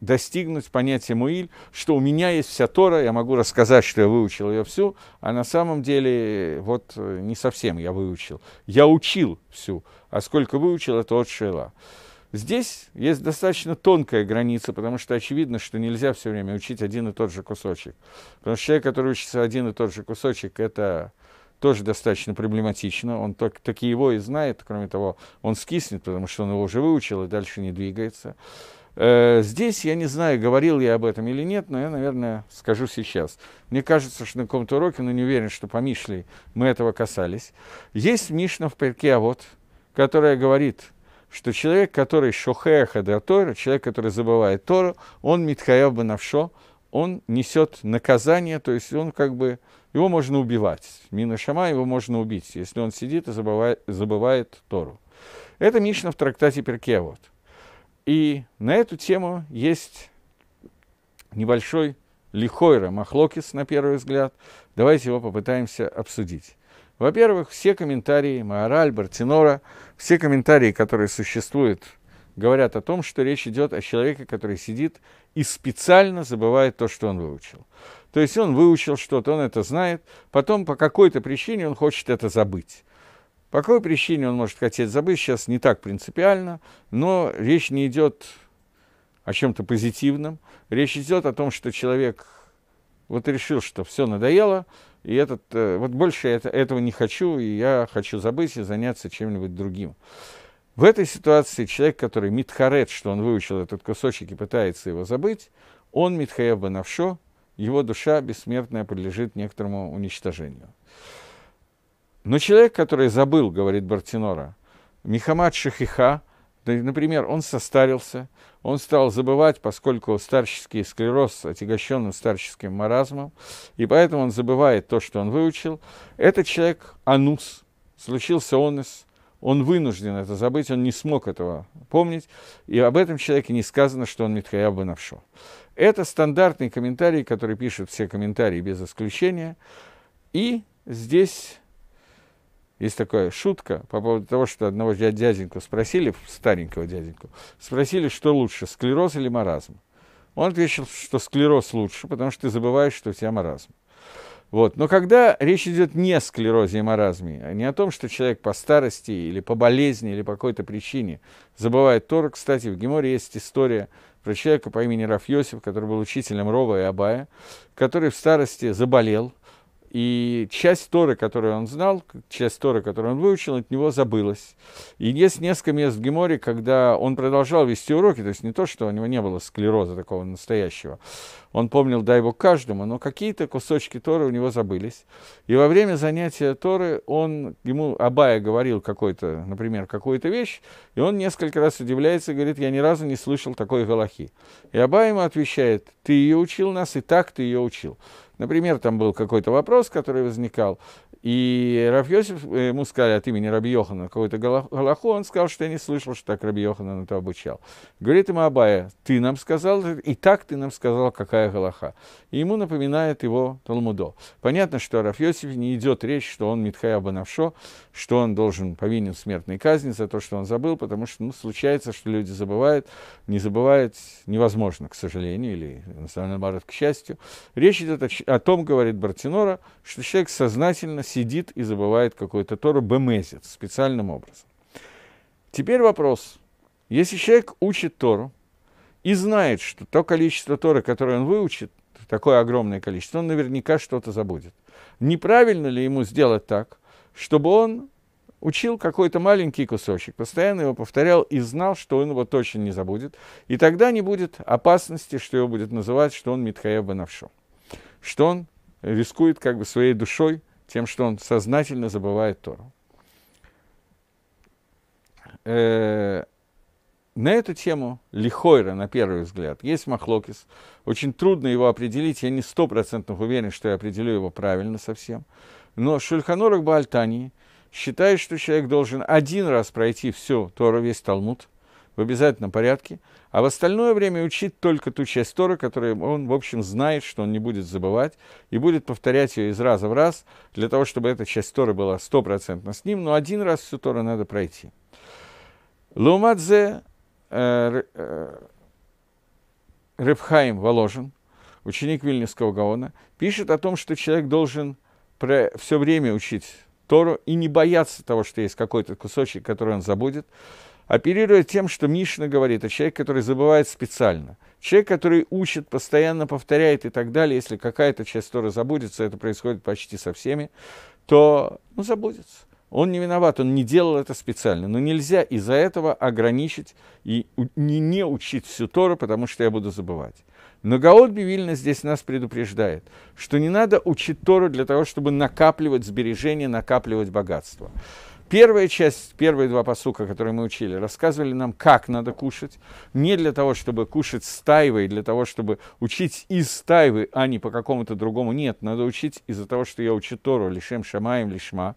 достигнуть понятия Муиль, что у меня есть вся Тора, я могу рассказать, что я выучил ее всю, а на самом деле вот э, не совсем я выучил. Я учил всю, а сколько выучил, это от Шейла. Здесь есть достаточно тонкая граница, потому что очевидно, что нельзя все время учить один и тот же кусочек. Потому что человек, который учится один и тот же кусочек, это тоже достаточно проблематично. Он так, так и его и знает, кроме того, он скиснет, потому что он его уже выучил и дальше не двигается. Э, здесь я не знаю, говорил я об этом или нет, но я, наверное, скажу сейчас. Мне кажется, что на каком-то уроке, но не уверен, что по Мишлей мы этого касались. Есть Мишна в Перке, а вот, которая говорит – что человек, который шохеха да Тора, человек, который забывает Тору, он митхаяв бы навшо, он несет наказание, то есть он как бы, его можно убивать. Мина Шама его можно убить, если он сидит и забывает, забывает Тору. Это Мишна в трактате Перкеавод. И на эту тему есть небольшой лихойра, махлокис на первый взгляд. Давайте его попытаемся обсудить. Во-первых, все комментарии Маораль, Бартинора, все комментарии, которые существуют, говорят о том, что речь идет о человеке, который сидит и специально забывает то, что он выучил. То есть он выучил что-то, он это знает, потом по какой-то причине он хочет это забыть. По какой причине он может хотеть забыть, сейчас не так принципиально, но речь не идет о чем-то позитивном. Речь идет о том, что человек вот решил, что все надоело, и этот, э, вот больше я этого не хочу, и я хочу забыть и заняться чем-нибудь другим. В этой ситуации человек, который митхарет, что он выучил этот кусочек и пытается его забыть, он митхаев банавшо, его душа бессмертная подлежит некоторому уничтожению. Но человек, который забыл, говорит Бартинора, Михамад Шахиха, Например, он состарился, он стал забывать, поскольку старческий склероз отягощен старческим маразмом, и поэтому он забывает то, что он выучил. Этот человек анус, случился он из, он вынужден это забыть, он не смог этого помнить, и об этом человеке не сказано, что он Митхаяб Бенавшо. Это стандартный комментарий, который пишут все комментарии без исключения, и здесь есть такая шутка по поводу того, что одного дяденьку спросили, старенького дяденьку, спросили, что лучше, склероз или маразм. Он ответил, что склероз лучше, потому что ты забываешь, что у тебя маразм. Вот. Но когда речь идет не о склерозе и маразме, а не о том, что человек по старости или по болезни или по какой-то причине забывает Тор, кстати, в Геморе есть история про человека по имени Рафьосиф, который был учителем Рова и Абая, который в старости заболел – и часть Торы, которую он знал, часть Торы, которую он выучил, от него забылась. И есть несколько мест в Геморе, когда он продолжал вести уроки, то есть не то, что у него не было склероза такого настоящего. Он помнил, дай бог, каждому, но какие-то кусочки Торы у него забылись. И во время занятия Торы он, ему Абая говорил какой-то, например, какую-то вещь, и он несколько раз удивляется и говорит, я ни разу не слышал такой галахи. И Абая ему отвечает, ты ее учил нас, и так ты ее учил. Например, там был какой-то вопрос, который возникал, и Рафьосиф э, ему сказали от имени Раби Йохана какой-то Галаху, он сказал, что я не слышал, что так Раби Йохана это обучал. Говорит ему Абая, ты нам сказал, и так ты нам сказал, какая Галаха. И ему напоминает его Талмудо. Понятно, что о не идет речь, что он Митхая Банавшо, что он должен повинен в смертной казни за то, что он забыл, потому что ну, случается, что люди забывают, не забывают невозможно, к сожалению, или национально наоборот, к счастью. Речь идет о, о том, говорит Бартинора, что человек сознательно сидит и забывает какой-то Тору бемезец специальным образом. Теперь вопрос. Если человек учит Тору и знает, что то количество Торы, которое он выучит, такое огромное количество, он наверняка что-то забудет. Неправильно ли ему сделать так, чтобы он учил какой-то маленький кусочек, постоянно его повторял и знал, что он его точно не забудет, и тогда не будет опасности, что его будет называть, что он Митхаев Банавшо, что он рискует как бы своей душой, тем, что он сознательно забывает Тору. Э, на эту тему Лихойра, на первый взгляд, есть Махлокис. Очень трудно его определить, я не стопроцентно уверен, что я определю его правильно совсем. Но Шульханорах Баальтани считает, что человек должен один раз пройти всю Тору, весь Талмуд – в обязательном порядке, а в остальное время учить только ту часть Торы, которую он, в общем, знает, что он не будет забывать, и будет повторять ее из раза в раз, для того, чтобы эта часть Торы была стопроцентно с ним, но один раз всю Тору надо пройти. Лумадзе э, э Воложин, ученик Вильнюсского Гаона, пишет о том, что человек должен все время учить Тору и не бояться того, что есть какой-то кусочек, который он забудет, оперируя тем, что Мишна говорит, это человек, который забывает специально. Человек, который учит, постоянно повторяет и так далее, если какая-то часть Торы забудется, это происходит почти со всеми, то ну, забудется. Он не виноват, он не делал это специально. Но нельзя из-за этого ограничить и не учить всю Тору, потому что я буду забывать. Но Гаот Бивильна здесь нас предупреждает, что не надо учить Тору для того, чтобы накапливать сбережения, накапливать богатство. Первая часть, первые два посука, которые мы учили, рассказывали нам, как надо кушать. Не для того, чтобы кушать с тайвой, для того, чтобы учить из тайвы, а не по какому-то другому. Нет, надо учить из-за того, что я учу Тору, лишем шамаем, лишма. лишма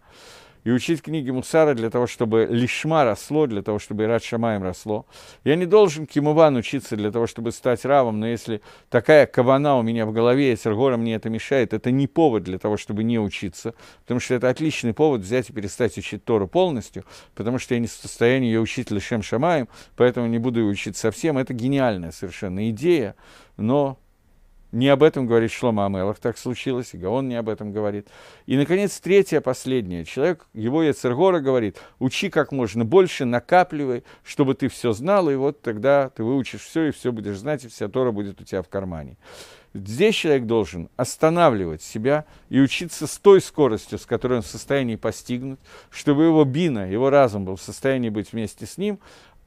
и учить книги Мусара для того, чтобы лишма росло, для того, чтобы Ират Шамаем росло. Я не должен кимуван учиться для того, чтобы стать равом, но если такая кавана у меня в голове, и Сергора мне это мешает, это не повод для того, чтобы не учиться, потому что это отличный повод взять и перестать учить Тору полностью, потому что я не в состоянии ее учить лишем Шамаем, поэтому не буду ее учить совсем. Это гениальная совершенно идея, но не об этом говорит Шлома Амелах, так случилось, и Гаон не об этом говорит. И, наконец, третье, последнее. Человек, его Яцергора говорит, учи как можно больше, накапливай, чтобы ты все знал, и вот тогда ты выучишь все, и все будешь знать, и вся Тора будет у тебя в кармане. Здесь человек должен останавливать себя и учиться с той скоростью, с которой он в состоянии постигнуть, чтобы его бина, его разум был в состоянии быть вместе с ним,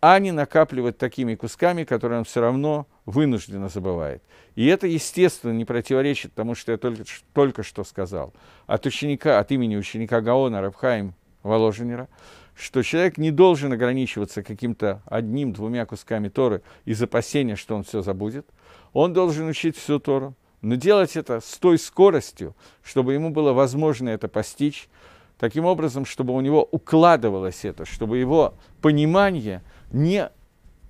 а не накапливать такими кусками, которые он все равно вынужденно забывает. И это, естественно, не противоречит тому, что я только, только что сказал. От ученика, от имени ученика Гаона Рабхаим Воложенера, что человек не должен ограничиваться каким-то одним-двумя кусками Торы из опасения, что он все забудет. Он должен учить всю Тору, но делать это с той скоростью, чтобы ему было возможно это постичь, таким образом, чтобы у него укладывалось это, чтобы его понимание – не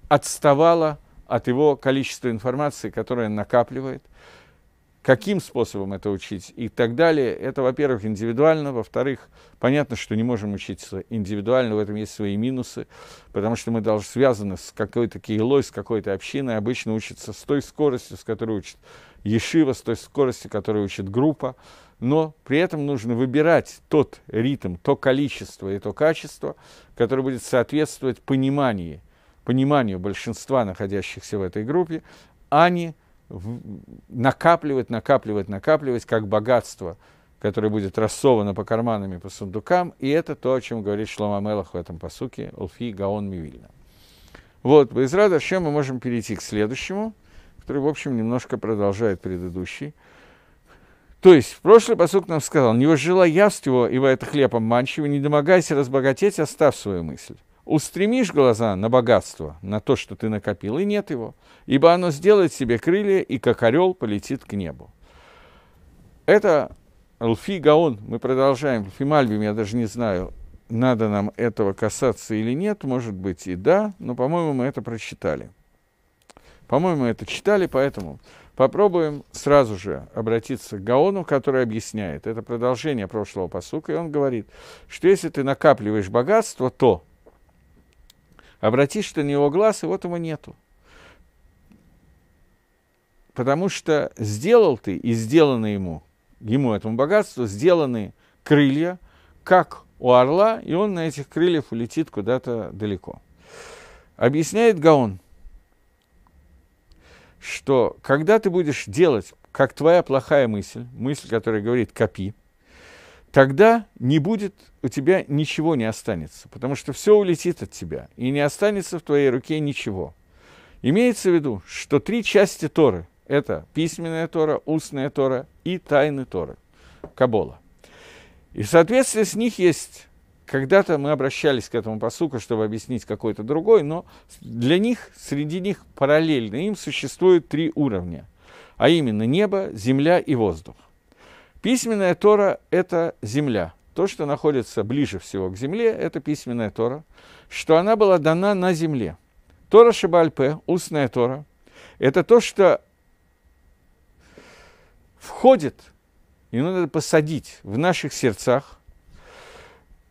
отставала от его количества информации, которое он накапливает, каким способом это учить и так далее. Это, во-первых, индивидуально, во-вторых, понятно, что не можем учиться индивидуально, в этом есть свои минусы, потому что мы должны связаны с какой-то киелой, с какой-то общиной, обычно учатся с той скоростью, с которой учит Ешива, с той скоростью, которой учит группа, но при этом нужно выбирать тот ритм, то количество и то качество, которое будет соответствовать пониманию, пониманию большинства находящихся в этой группе, а не накапливать, накапливать, накапливать как богатство, которое будет рассовано по карманам и по сундукам, и это то, о чем говорит Шлома Мелах в этом посуке Олфи Гаон Мивильна. Вот, Байзрада, чем мы можем перейти к следующему, который, в общем, немножко продолжает предыдущий. То есть, в прошлый посук нам сказал, не возжила явств его, ибо это хлеб обманчивый, не домогайся разбогатеть, оставь свою мысль. Устремишь глаза на богатство, на то, что ты накопил, и нет его, ибо оно сделает себе крылья, и как орел полетит к небу. Это Лфи Гаон, мы продолжаем, Лфи Мальбим, я даже не знаю, надо нам этого касаться или нет, может быть и да, но, по-моему, мы это прочитали. По-моему, это читали, поэтому Попробуем сразу же обратиться к Гаону, который объясняет, это продолжение прошлого посука, и он говорит, что если ты накапливаешь богатство, то обратишь ты на него глаз, и вот его нету. Потому что сделал ты и сделаны ему, ему этому богатству, сделаны крылья, как у орла, и он на этих крыльях улетит куда-то далеко. Объясняет Гаон, что когда ты будешь делать, как твоя плохая мысль, мысль, которая говорит «копи», тогда не будет, у тебя ничего не останется, потому что все улетит от тебя, и не останется в твоей руке ничего. Имеется в виду, что три части Торы – это письменная Тора, устная Тора и тайны Торы, Кабола. И в соответствии с них есть когда-то мы обращались к этому посуку, чтобы объяснить какой-то другой, но для них, среди них параллельно им существует три уровня, а именно небо, земля и воздух. Письменная Тора – это земля. То, что находится ближе всего к земле, это письменная Тора, что она была дана на земле. Тора Шибальпе, устная Тора, это то, что входит, и надо посадить в наших сердцах,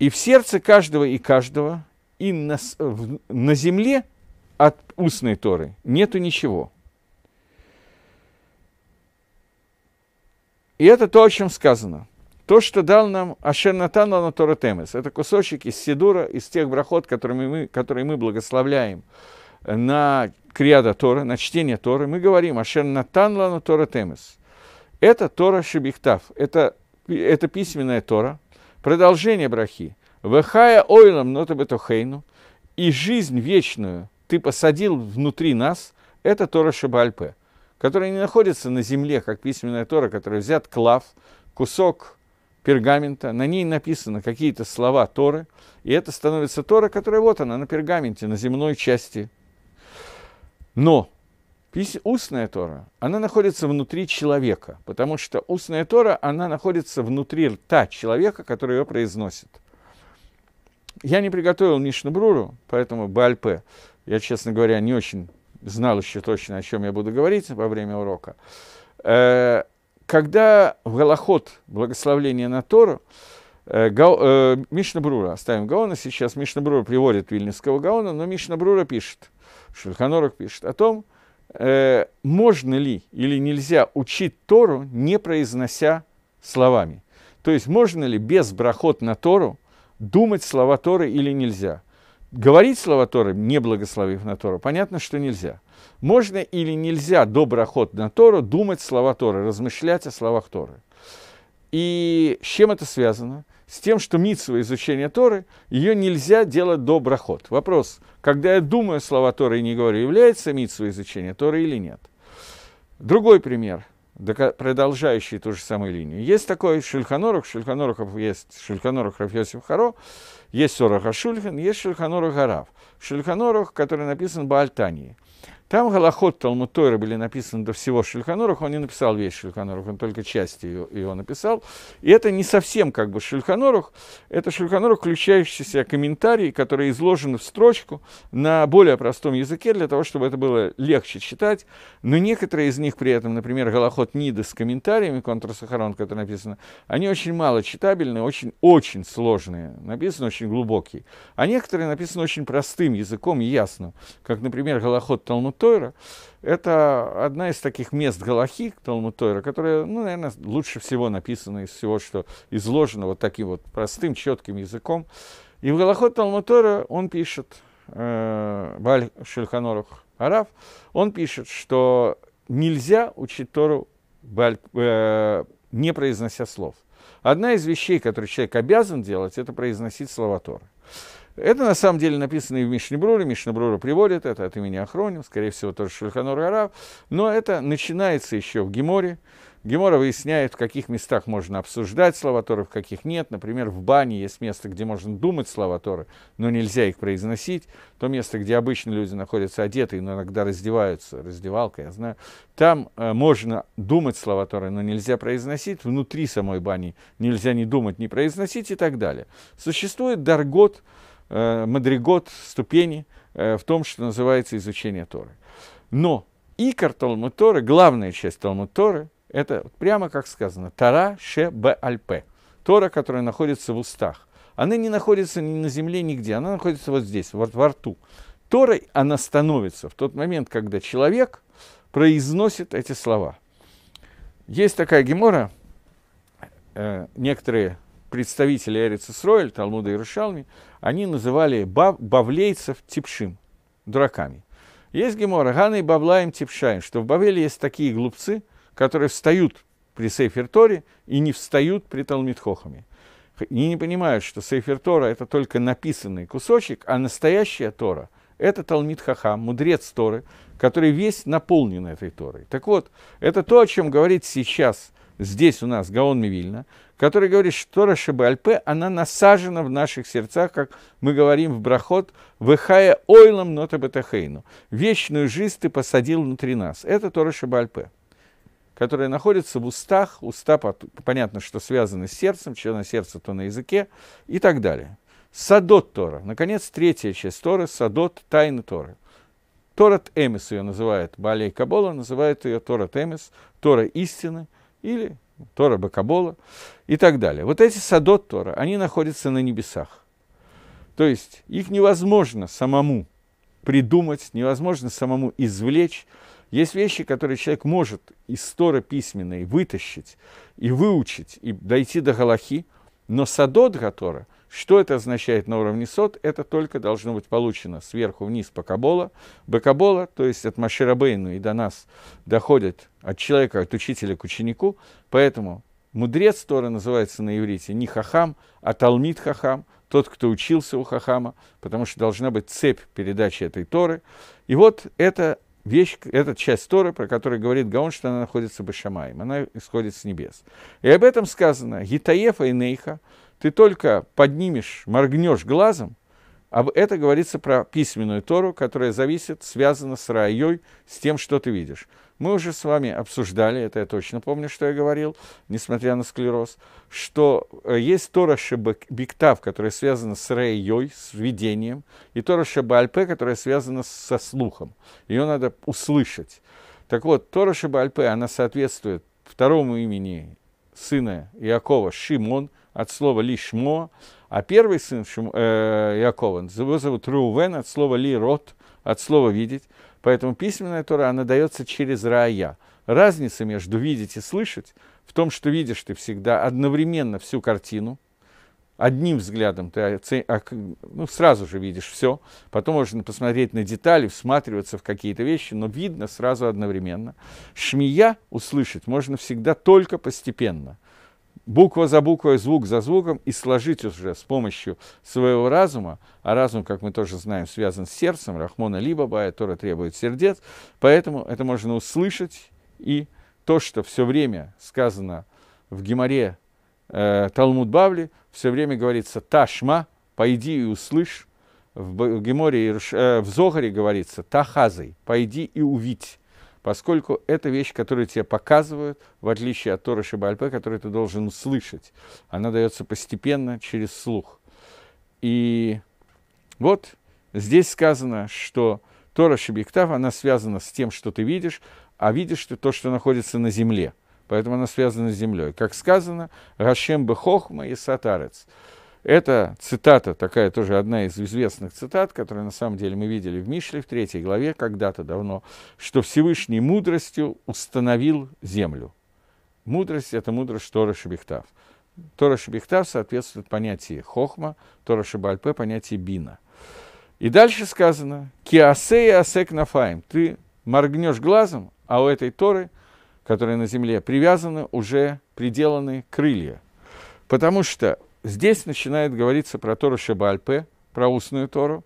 и в сердце каждого и каждого, и на, э, на земле от устной Торы нету ничего. И это то, о чем сказано. То, что дал нам Ашер Натан на Тора Темес, это кусочек из Сидура, из тех брахот, которыми мы, которые мы благословляем на Криада Торы, на чтение Торы, мы говорим Ашер Натан на Тора Темес. Это Тора Шибихтав, это, это письменная Тора – Продолжение брахи. Вехая ойлом нотабетухейну, и жизнь вечную ты посадил внутри нас, это Тора Шабальпе, которая не находится на земле, как письменная Тора, которая взят клав, кусок пергамента, на ней написаны какие-то слова Торы, и это становится Тора, которая вот она на пергаменте, на земной части. Но Устная Тора, она находится внутри человека, потому что устная Тора, она находится внутри рта человека, который ее произносит. Я не приготовил Мишну Бруру, поэтому Бальпе, я, честно говоря, не очень знал еще точно, о чем я буду говорить во время урока. Э, когда в Голоход благословление на Тору, э, э, Мишна Брура, оставим Гаона сейчас, Мишна Брура приводит Вильнюсского Гаона, но Мишна Брура пишет, Шульханорок пишет о том, э, можно ли или нельзя учить Тору, не произнося словами. То есть можно ли без брахот на Тору думать слова Торы или нельзя. Говорить слова Торы, не благословив на Тору, понятно, что нельзя. Можно или нельзя до брахот на Тору думать слова Торы, размышлять о словах Торы. И с чем это связано? с тем, что митсва изучение Торы, ее нельзя делать до брахот. Вопрос, когда я думаю слова Торы и не говорю, является митсва изучение Торы или нет? Другой пример, продолжающий ту же самую линию. Есть такой Шульханорух, Шульханорухов есть Шульханорух Рафьосиф Харо, есть Сораха Шульхан, есть Шульханорух Гарав. Шульханорух, который написан Баальтании – там Галахот Талмутойра были написаны до всего Шульханоруха, он не написал весь Шульханорух, он только часть ее, ее написал. И это не совсем как бы Шульханорух, это Шульханорух, включающийся комментарии, которые изложены в строчку на более простом языке, для того, чтобы это было легче читать. Но некоторые из них при этом, например, Галахот Нида с комментариями, контрсахарон, который написано, они очень мало читабельны, очень-очень сложные, написаны очень глубокие. А некоторые написаны очень простым языком и ясным, как, например, Галахот Талмут Тойра. Это одна из таких мест Галахи Талмуд Тойра, которая, ну, наверное, лучше всего написана из всего, что изложено вот таким вот простым, четким языком. И в Галахот Талмуд Тойра он пишет, э, Баль Шельханорух Араф, он пишет, что нельзя учить Тору, баль, э, не произнося слов. Одна из вещей, которые человек обязан делать, это произносить слова Торы. Это на самом деле написано и в Мишнебруре. Мишнебрура приводит это от имени Ахроним, скорее всего, тоже Шульханур Арав. Но это начинается еще в Геморе. Гемора выясняет, в каких местах можно обсуждать слова Торы, в каких нет. Например, в бане есть место, где можно думать слова Торы, но нельзя их произносить. То место, где обычно люди находятся одеты, но иногда раздеваются, раздевалка, я знаю. Там э, можно думать слова Торы, но нельзя произносить. Внутри самой бани нельзя ни думать, ни произносить и так далее. Существует даргот, Э, мадригот, ступени э, в том, что называется изучение Торы. Но икор Талмуд Торы, главная часть Талмуд Торы, это прямо как сказано, Тара Ше Б Альпе, Тора, которая находится в устах. Она не находится ни на земле, нигде, она находится вот здесь, вот во рту. Торой она становится в тот момент, когда человек произносит эти слова. Есть такая гемора, э, некоторые представители Эрицесройль, Талмуда и Рушалми, они называли бав, бавлейцев типшим, дураками. Есть гемора Гана и Баблаем типшаем, что в Бавеле есть такие глупцы, которые встают при Сейферторе и не встают при Талмитхохами. Они не понимают, что Сейфертора это только написанный кусочек, а настоящая Тора – это Талмит Хахам, мудрец Торы, который весь наполнен этой Торой. Так вот, это то, о чем говорит сейчас – здесь у нас Гаон Мивильна, который говорит, что Рашиба Альпе, она насажена в наших сердцах, как мы говорим в Брахот, «Вехая ойлом нота бетахейну». «Вечную жизнь ты посадил внутри нас». Это Тора Шибальпе, которая находится в устах, уста, понятно, что связаны с сердцем, что на сердце, то на языке и так далее. Садот Тора. Наконец, третья часть Торы, Садот, тайны Торы. Тора Эмис ее называют, Балей Кабола называет ее Тора Эмис, Тора истины – или Тора Бакабола и так далее. Вот эти садот Тора, они находятся на небесах. То есть их невозможно самому придумать, невозможно самому извлечь. Есть вещи, которые человек может из Торы письменной вытащить и выучить, и дойти до Галахи, но садот Гатора – что это означает на уровне сот? Это только должно быть получено сверху вниз по Кабола. Бакабола, то есть от Маширабейну и до нас доходит от человека, от учителя к ученику. Поэтому мудрец Тора называется на иврите не Хахам, а Талмит Хахам, тот, кто учился у Хахама, потому что должна быть цепь передачи этой Торы. И вот это вещь, эта часть Торы, про которую говорит Гаон, что она находится Башамаем, она исходит с небес. И об этом сказано Гитаефа и Нейха, ты только поднимешь, моргнешь глазом, об это говорится про письменную Тору, которая зависит, связана с раей, с тем, что ты видишь. Мы уже с вами обсуждали, это я точно помню, что я говорил, несмотря на склероз, что э, есть Тора Шебектав, которая связана с раей, с видением, и Тора Шебальпе, которая связана со слухом. Ее надо услышать. Так вот, Тора Шебальпе, она соответствует второму имени сына Иакова Шимон – от слова лишмо, а первый сын Шум, э, Якова, его зовут Рувен, от слова ли рот, от слова видеть. Поэтому письменная тура она дается через Рая. Разница между видеть и слышать в том, что видишь ты всегда одновременно всю картину, одним взглядом ты а, ну, сразу же видишь все, потом можно посмотреть на детали, всматриваться в какие-то вещи, но видно сразу одновременно. Шмия услышать можно всегда только постепенно – буква за буквой, звук за звуком, и сложить уже с помощью своего разума, а разум, как мы тоже знаем, связан с сердцем, Рахмона либо Бая, Тора требует сердец, поэтому это можно услышать, и то, что все время сказано в Геморе э, Талмуд Бавли, все время говорится «ташма», «пойди и услышь», в Геморе, э, в Зогаре говорится «тахазой», «пойди и увидь» поскольку это вещь, которую тебе показывают, в отличие от Торы Шибальпе, которую ты должен услышать. Она дается постепенно через слух. И вот здесь сказано, что Тора Шибиктав, она связана с тем, что ты видишь, а видишь ты то, что находится на земле. Поэтому она связана с землей. Как сказано, Рашем Бехохма и Сатарец. Это цитата, такая тоже одна из известных цитат, которую на самом деле мы видели в Мишле в третьей главе когда-то давно, что Всевышний мудростью установил землю. Мудрость – это мудрость Тора Шабихтав. Тора Шабихтав соответствует понятию хохма, Тора Шабальпе – понятие бина. И дальше сказано «Киасе и асек нафаем» – ты моргнешь глазом, а у этой Торы, которая на земле привязаны уже приделаны крылья. Потому что здесь начинает говориться про Тору Шабальпе, про устную Тору,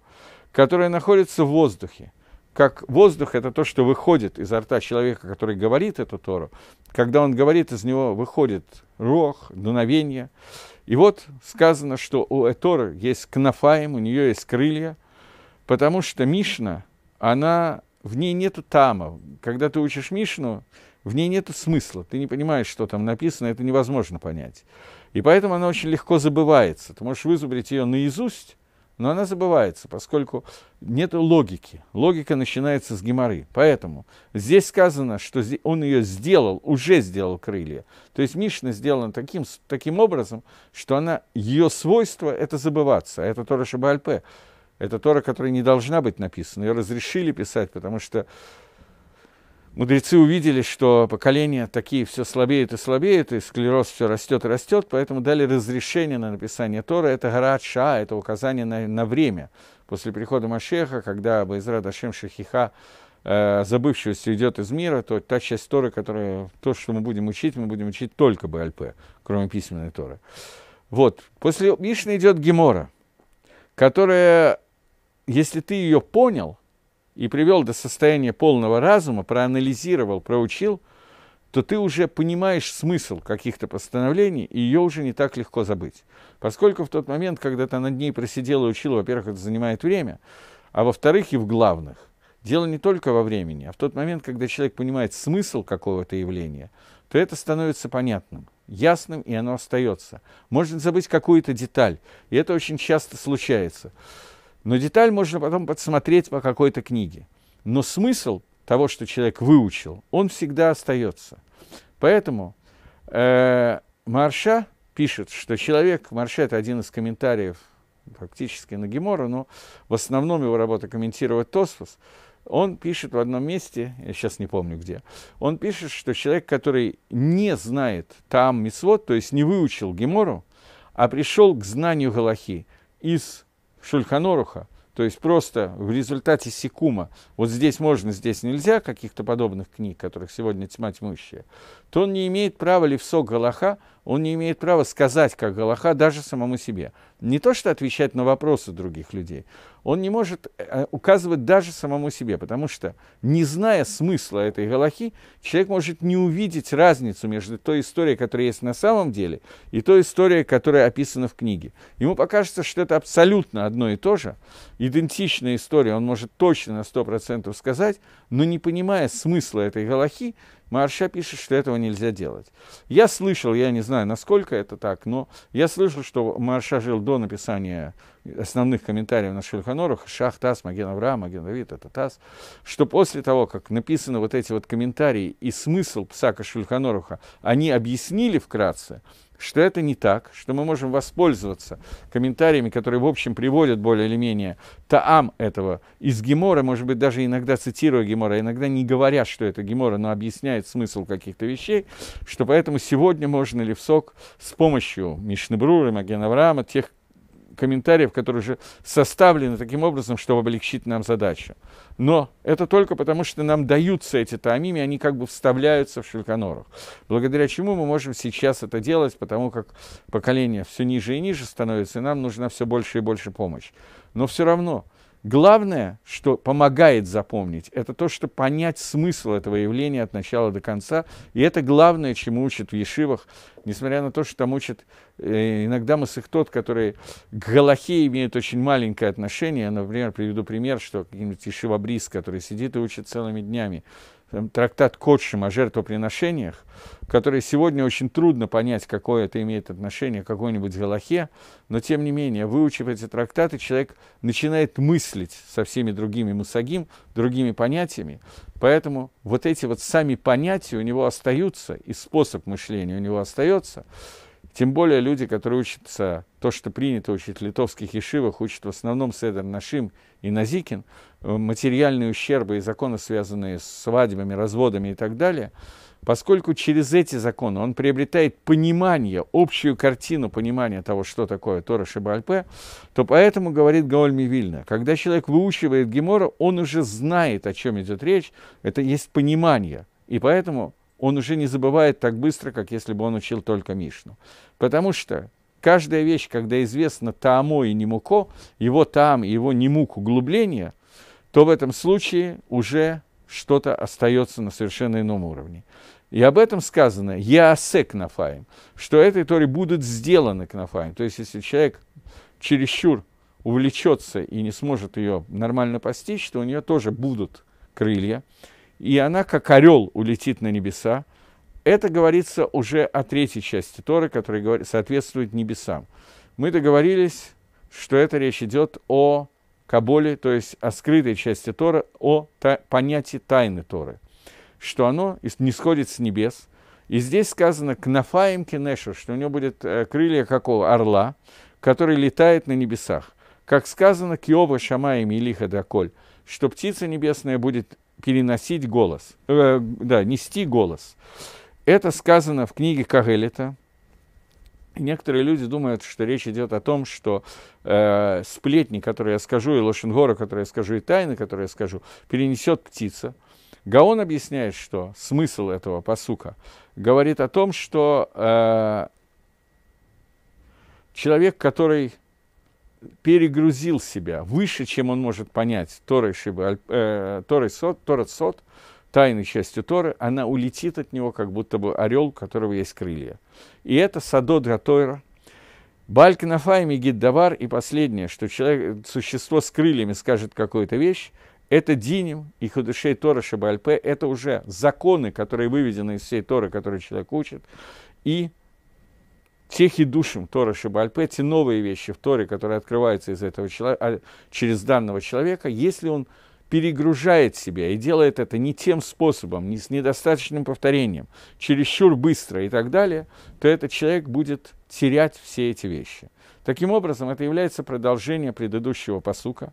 которая находится в воздухе. Как воздух – это то, что выходит изо рта человека, который говорит эту Тору. Когда он говорит, из него выходит рох, дуновение. И вот сказано, что у Эторы есть кнафаем, у нее есть крылья, потому что Мишна, она, в ней нету тама. Когда ты учишь Мишну, в ней нету смысла. Ты не понимаешь, что там написано, это невозможно понять. И поэтому она очень легко забывается. Ты можешь вызубрить ее наизусть, но она забывается, поскольку нет логики. Логика начинается с геморы. Поэтому здесь сказано, что он ее сделал, уже сделал крылья. То есть Мишна сделана таким, таким образом, что она, ее свойство – это забываться. Это Тора Шабальпе. Это Тора, которая не должна быть написана. Ее разрешили писать, потому что мудрецы увидели, что поколения такие все слабеют и слабеют, и склероз все растет и растет, поэтому дали разрешение на написание Тора. Это гора Ша, это указание на, на время. После прихода Машеха, когда Байзра Дашем Шахиха э, идет из мира, то та часть Торы, которая, то, что мы будем учить, мы будем учить только БЛП, кроме письменной Торы. Вот. После Мишны идет Гемора, которая, если ты ее понял – и привел до состояния полного разума, проанализировал, проучил, то ты уже понимаешь смысл каких-то постановлений, и ее уже не так легко забыть. Поскольку в тот момент, когда ты над ней просидел и учил, во-первых, это занимает время, а во-вторых, и в главных. Дело не только во времени, а в тот момент, когда человек понимает смысл какого-то явления, то это становится понятным, ясным, и оно остается. Можно забыть какую-то деталь, и это очень часто случается. Но деталь можно потом подсмотреть по какой-то книге. Но смысл того, что человек выучил, он всегда остается. Поэтому э, Марша пишет, что человек, Марша это один из комментариев фактически на Гемора, но в основном его работа комментировать Тосфос, он пишет в одном месте, я сейчас не помню где, он пишет, что человек, который не знает там Мисвод, то есть не выучил Гемору, а пришел к знанию Галахи из Шульханоруха, то есть просто в результате секума, вот здесь можно, здесь нельзя, каких-то подобных книг, которых сегодня тьма тьмущая, то он не имеет права левсок Галаха, он не имеет права сказать, как Галаха, даже самому себе. Не то, что отвечать на вопросы других людей. Он не может э, э, указывать даже самому себе, потому что, не зная смысла этой Галахи, человек может не увидеть разницу между той историей, которая есть на самом деле, и той историей, которая описана в книге. Ему покажется, что это абсолютно одно и то же. Идентичная история, он может точно на 100% сказать, но не понимая смысла этой Галахи, Марша пишет, что этого нельзя делать. Я слышал, я не знаю, насколько это так, но я слышал, что Марша жил до написания основных комментариев на Шульханорах, Шах, Тас, Маген Авраам, Маген Давид, это Тас, что после того, как написаны вот эти вот комментарии и смысл Псака Шульханоруха, они объяснили вкратце, что это не так, что мы можем воспользоваться комментариями, которые, в общем, приводят более или менее таам этого из Гемора, может быть, даже иногда цитируя Гемора, иногда не говоря, что это Гемора, но объясняет смысл каких-то вещей, что поэтому сегодня можно ли в сок с помощью Мишнебрура, Маген Авраама, тех комментариев, которые уже составлены таким образом, чтобы облегчить нам задачу. Но это только потому, что нам даются эти таамими, они как бы вставляются в шельконорах. Благодаря чему мы можем сейчас это делать, потому как поколение все ниже и ниже становится, и нам нужна все больше и больше помощь. Но все равно – Главное, что помогает запомнить, это то, что понять смысл этого явления от начала до конца. И это главное, чему учат в Ешивах, несмотря на то, что там учат э, иногда тот, которые к Галахе имеют очень маленькое отношение. Я, например, приведу пример, что какой-нибудь Ешивабрис, который сидит и учит целыми днями, Эм, трактат Котшим о жертвоприношениях, который сегодня очень трудно понять, какое это имеет отношение к какой-нибудь Галахе, но тем не менее, выучив эти трактаты, человек начинает мыслить со всеми другими мусагим, другими понятиями, поэтому вот эти вот сами понятия у него остаются, и способ мышления у него остается – тем более люди, которые учатся, то, что принято учить в литовских ешивах, учат в основном Седер Нашим и Назикин, э, материальные ущербы и законы, связанные с свадьбами, разводами и так далее, поскольку через эти законы он приобретает понимание, общую картину понимания того, что такое Тора Шибальпе, то поэтому говорит Гаоль Мивильна, когда человек выучивает Гемора, он уже знает, о чем идет речь, это есть понимание, и поэтому он уже не забывает так быстро, как если бы он учил только Мишну. Потому что каждая вещь, когда известно Таамо и Немуко, его Таам и его Немук углубления, то в этом случае уже что-то остается на совершенно ином уровне. И об этом сказано «Яосе кнафаем», что этой Торе будут сделаны кнафаем. То есть, если человек чересчур увлечется и не сможет ее нормально постичь, то у нее тоже будут крылья и она, как орел, улетит на небеса. Это говорится уже о третьей части Торы, которая соответствует небесам. Мы договорились, что эта речь идет о Каболе, то есть о скрытой части Торы о та- понятии тайны Торы, что оно не сходит с небес. И здесь сказано «кнафаем кенешу», что у него будет э, крылья какого? Орла, который летает на небесах. Как сказано «киова шамаем и лиха что птица небесная будет переносить голос, э, да, нести голос. Это сказано в книге Кагелита. Некоторые люди думают, что речь идет о том, что э, сплетни, которые я скажу, и лошенгора, которые я скажу, и тайны, которые я скажу, перенесет птица. Гаон объясняет, что смысл этого посука говорит о том, что э, человек, который перегрузил себя выше, чем он может понять Торы, Шиба, э, Торой Сот, Торат Сот, тайной частью Торы, она улетит от него, как будто бы орел, у которого есть крылья. И это Садодра Тойра, Балькнафай, Мегид Давар, и последнее, что человек, существо с крыльями скажет какую-то вещь, это Диним и Худышей Тора Шабальпе, это уже законы, которые выведены из всей Торы, которые человек учит, и тех и душим Тора Шибальпе, эти новые вещи в Торе, которые открываются из этого человека, а, через данного человека, если он перегружает себя и делает это не тем способом, не с недостаточным повторением, чересчур быстро и так далее, то этот человек будет терять все эти вещи. Таким образом, это является продолжение предыдущего посука.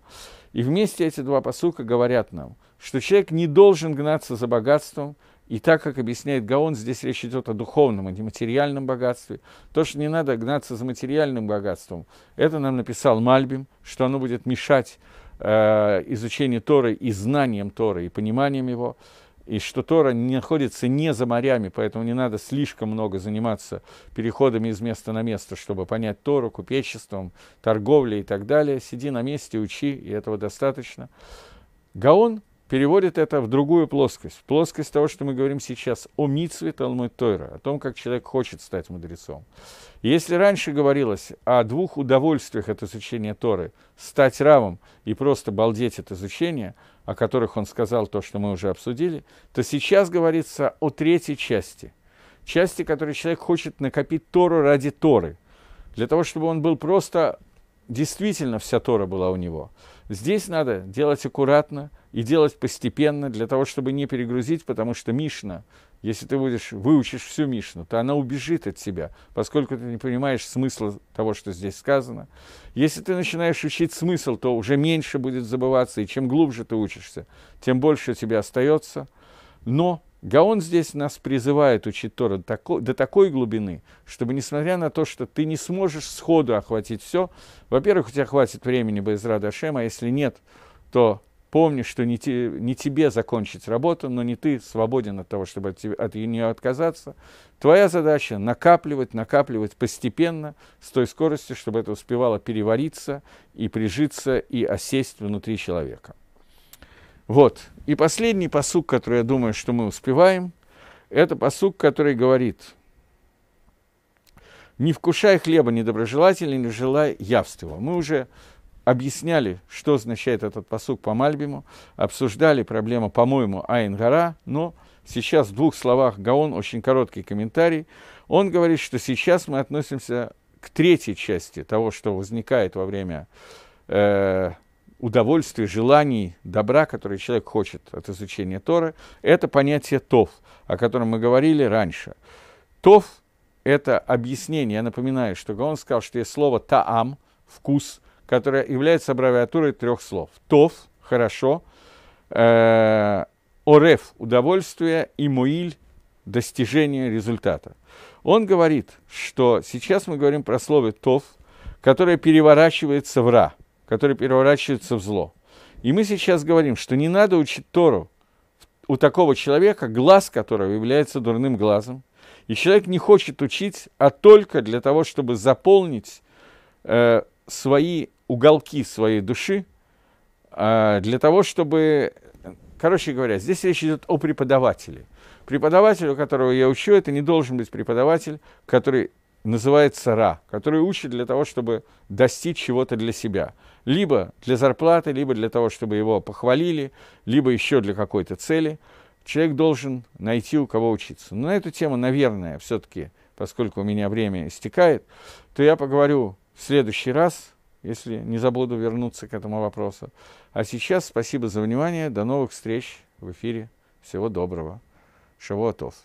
И вместе эти два посука говорят нам, что человек не должен гнаться за богатством – и так, как объясняет Гаон, здесь речь идет о духовном, а не материальном богатстве. То, что не надо гнаться за материальным богатством, это нам написал Мальбим, что оно будет мешать э, изучению Торы и знаниям Торы, и пониманием его, и что Тора не находится не за морями, поэтому не надо слишком много заниматься переходами из места на место, чтобы понять Тору, купечеством, торговлей и так далее. Сиди на месте, учи, и этого достаточно. Гаон переводит это в другую плоскость, плоскость того, что мы говорим сейчас о Мицве Талмуд Тойра, о том, как человек хочет стать мудрецом. Если раньше говорилось о двух удовольствиях от изучения Торы, стать равом и просто балдеть от изучения, о которых он сказал то, что мы уже обсудили, то сейчас говорится о третьей части, части, которой человек хочет накопить Тору ради Торы, для того, чтобы он был просто, действительно вся Тора была у него. Здесь надо делать аккуратно – и делать постепенно для того, чтобы не перегрузить, потому что Мишна, если ты будешь, выучишь всю Мишну, то она убежит от тебя, поскольку ты не понимаешь смысла того, что здесь сказано. Если ты начинаешь учить смысл, то уже меньше будет забываться, и чем глубже ты учишься, тем больше тебе остается. Но Гаон здесь нас призывает учить Тора до такой глубины, чтобы, несмотря на то, что ты не сможешь сходу охватить все, во-первых, у тебя хватит времени Байзра Дашема, а если нет, то Помни, что не, те, не тебе закончить работу, но не ты свободен от того, чтобы от, от нее отказаться. Твоя задача накапливать, накапливать постепенно, с той скоростью, чтобы это успевало перевариться и прижиться, и осесть внутри человека. Вот. И последний посук, который я думаю, что мы успеваем, это посук, который говорит, «Не вкушай хлеба недоброжелательно, не желай явства». Мы уже объясняли, что означает этот посук по Мальбиму, обсуждали проблему, по-моему, Айнгара, но сейчас в двух словах Гаон, очень короткий комментарий, он говорит, что сейчас мы относимся к третьей части того, что возникает во время э, удовольствий, желаний, добра, которые человек хочет от изучения Торы, это понятие Тов, о котором мы говорили раньше. Тов это объяснение. Я напоминаю, что он сказал, что есть слово «таам», «вкус», которая является аббревиатурой трех слов. Тов – хорошо, э, Ореф – удовольствие и Муиль – достижение результата. Он говорит, что сейчас мы говорим про слово «тов», которое переворачивается в «ра», которое переворачивается в зло. И мы сейчас говорим, что не надо учить Тору у такого человека, глаз которого является дурным глазом, и человек не хочет учить, а только для того, чтобы заполнить э, свои уголки своей души а, для того, чтобы... Короче говоря, здесь речь идет о преподавателе. Преподаватель, у которого я учу, это не должен быть преподаватель, который называется Ра, который учит для того, чтобы достичь чего-то для себя. Либо для зарплаты, либо для того, чтобы его похвалили, либо еще для какой-то цели. Человек должен найти, у кого учиться. Но на эту тему, наверное, все-таки, поскольку у меня время истекает, то я поговорю в следующий раз – если не забуду вернуться к этому вопросу. А сейчас спасибо за внимание. До новых встреч в эфире. Всего доброго. Шавуатов.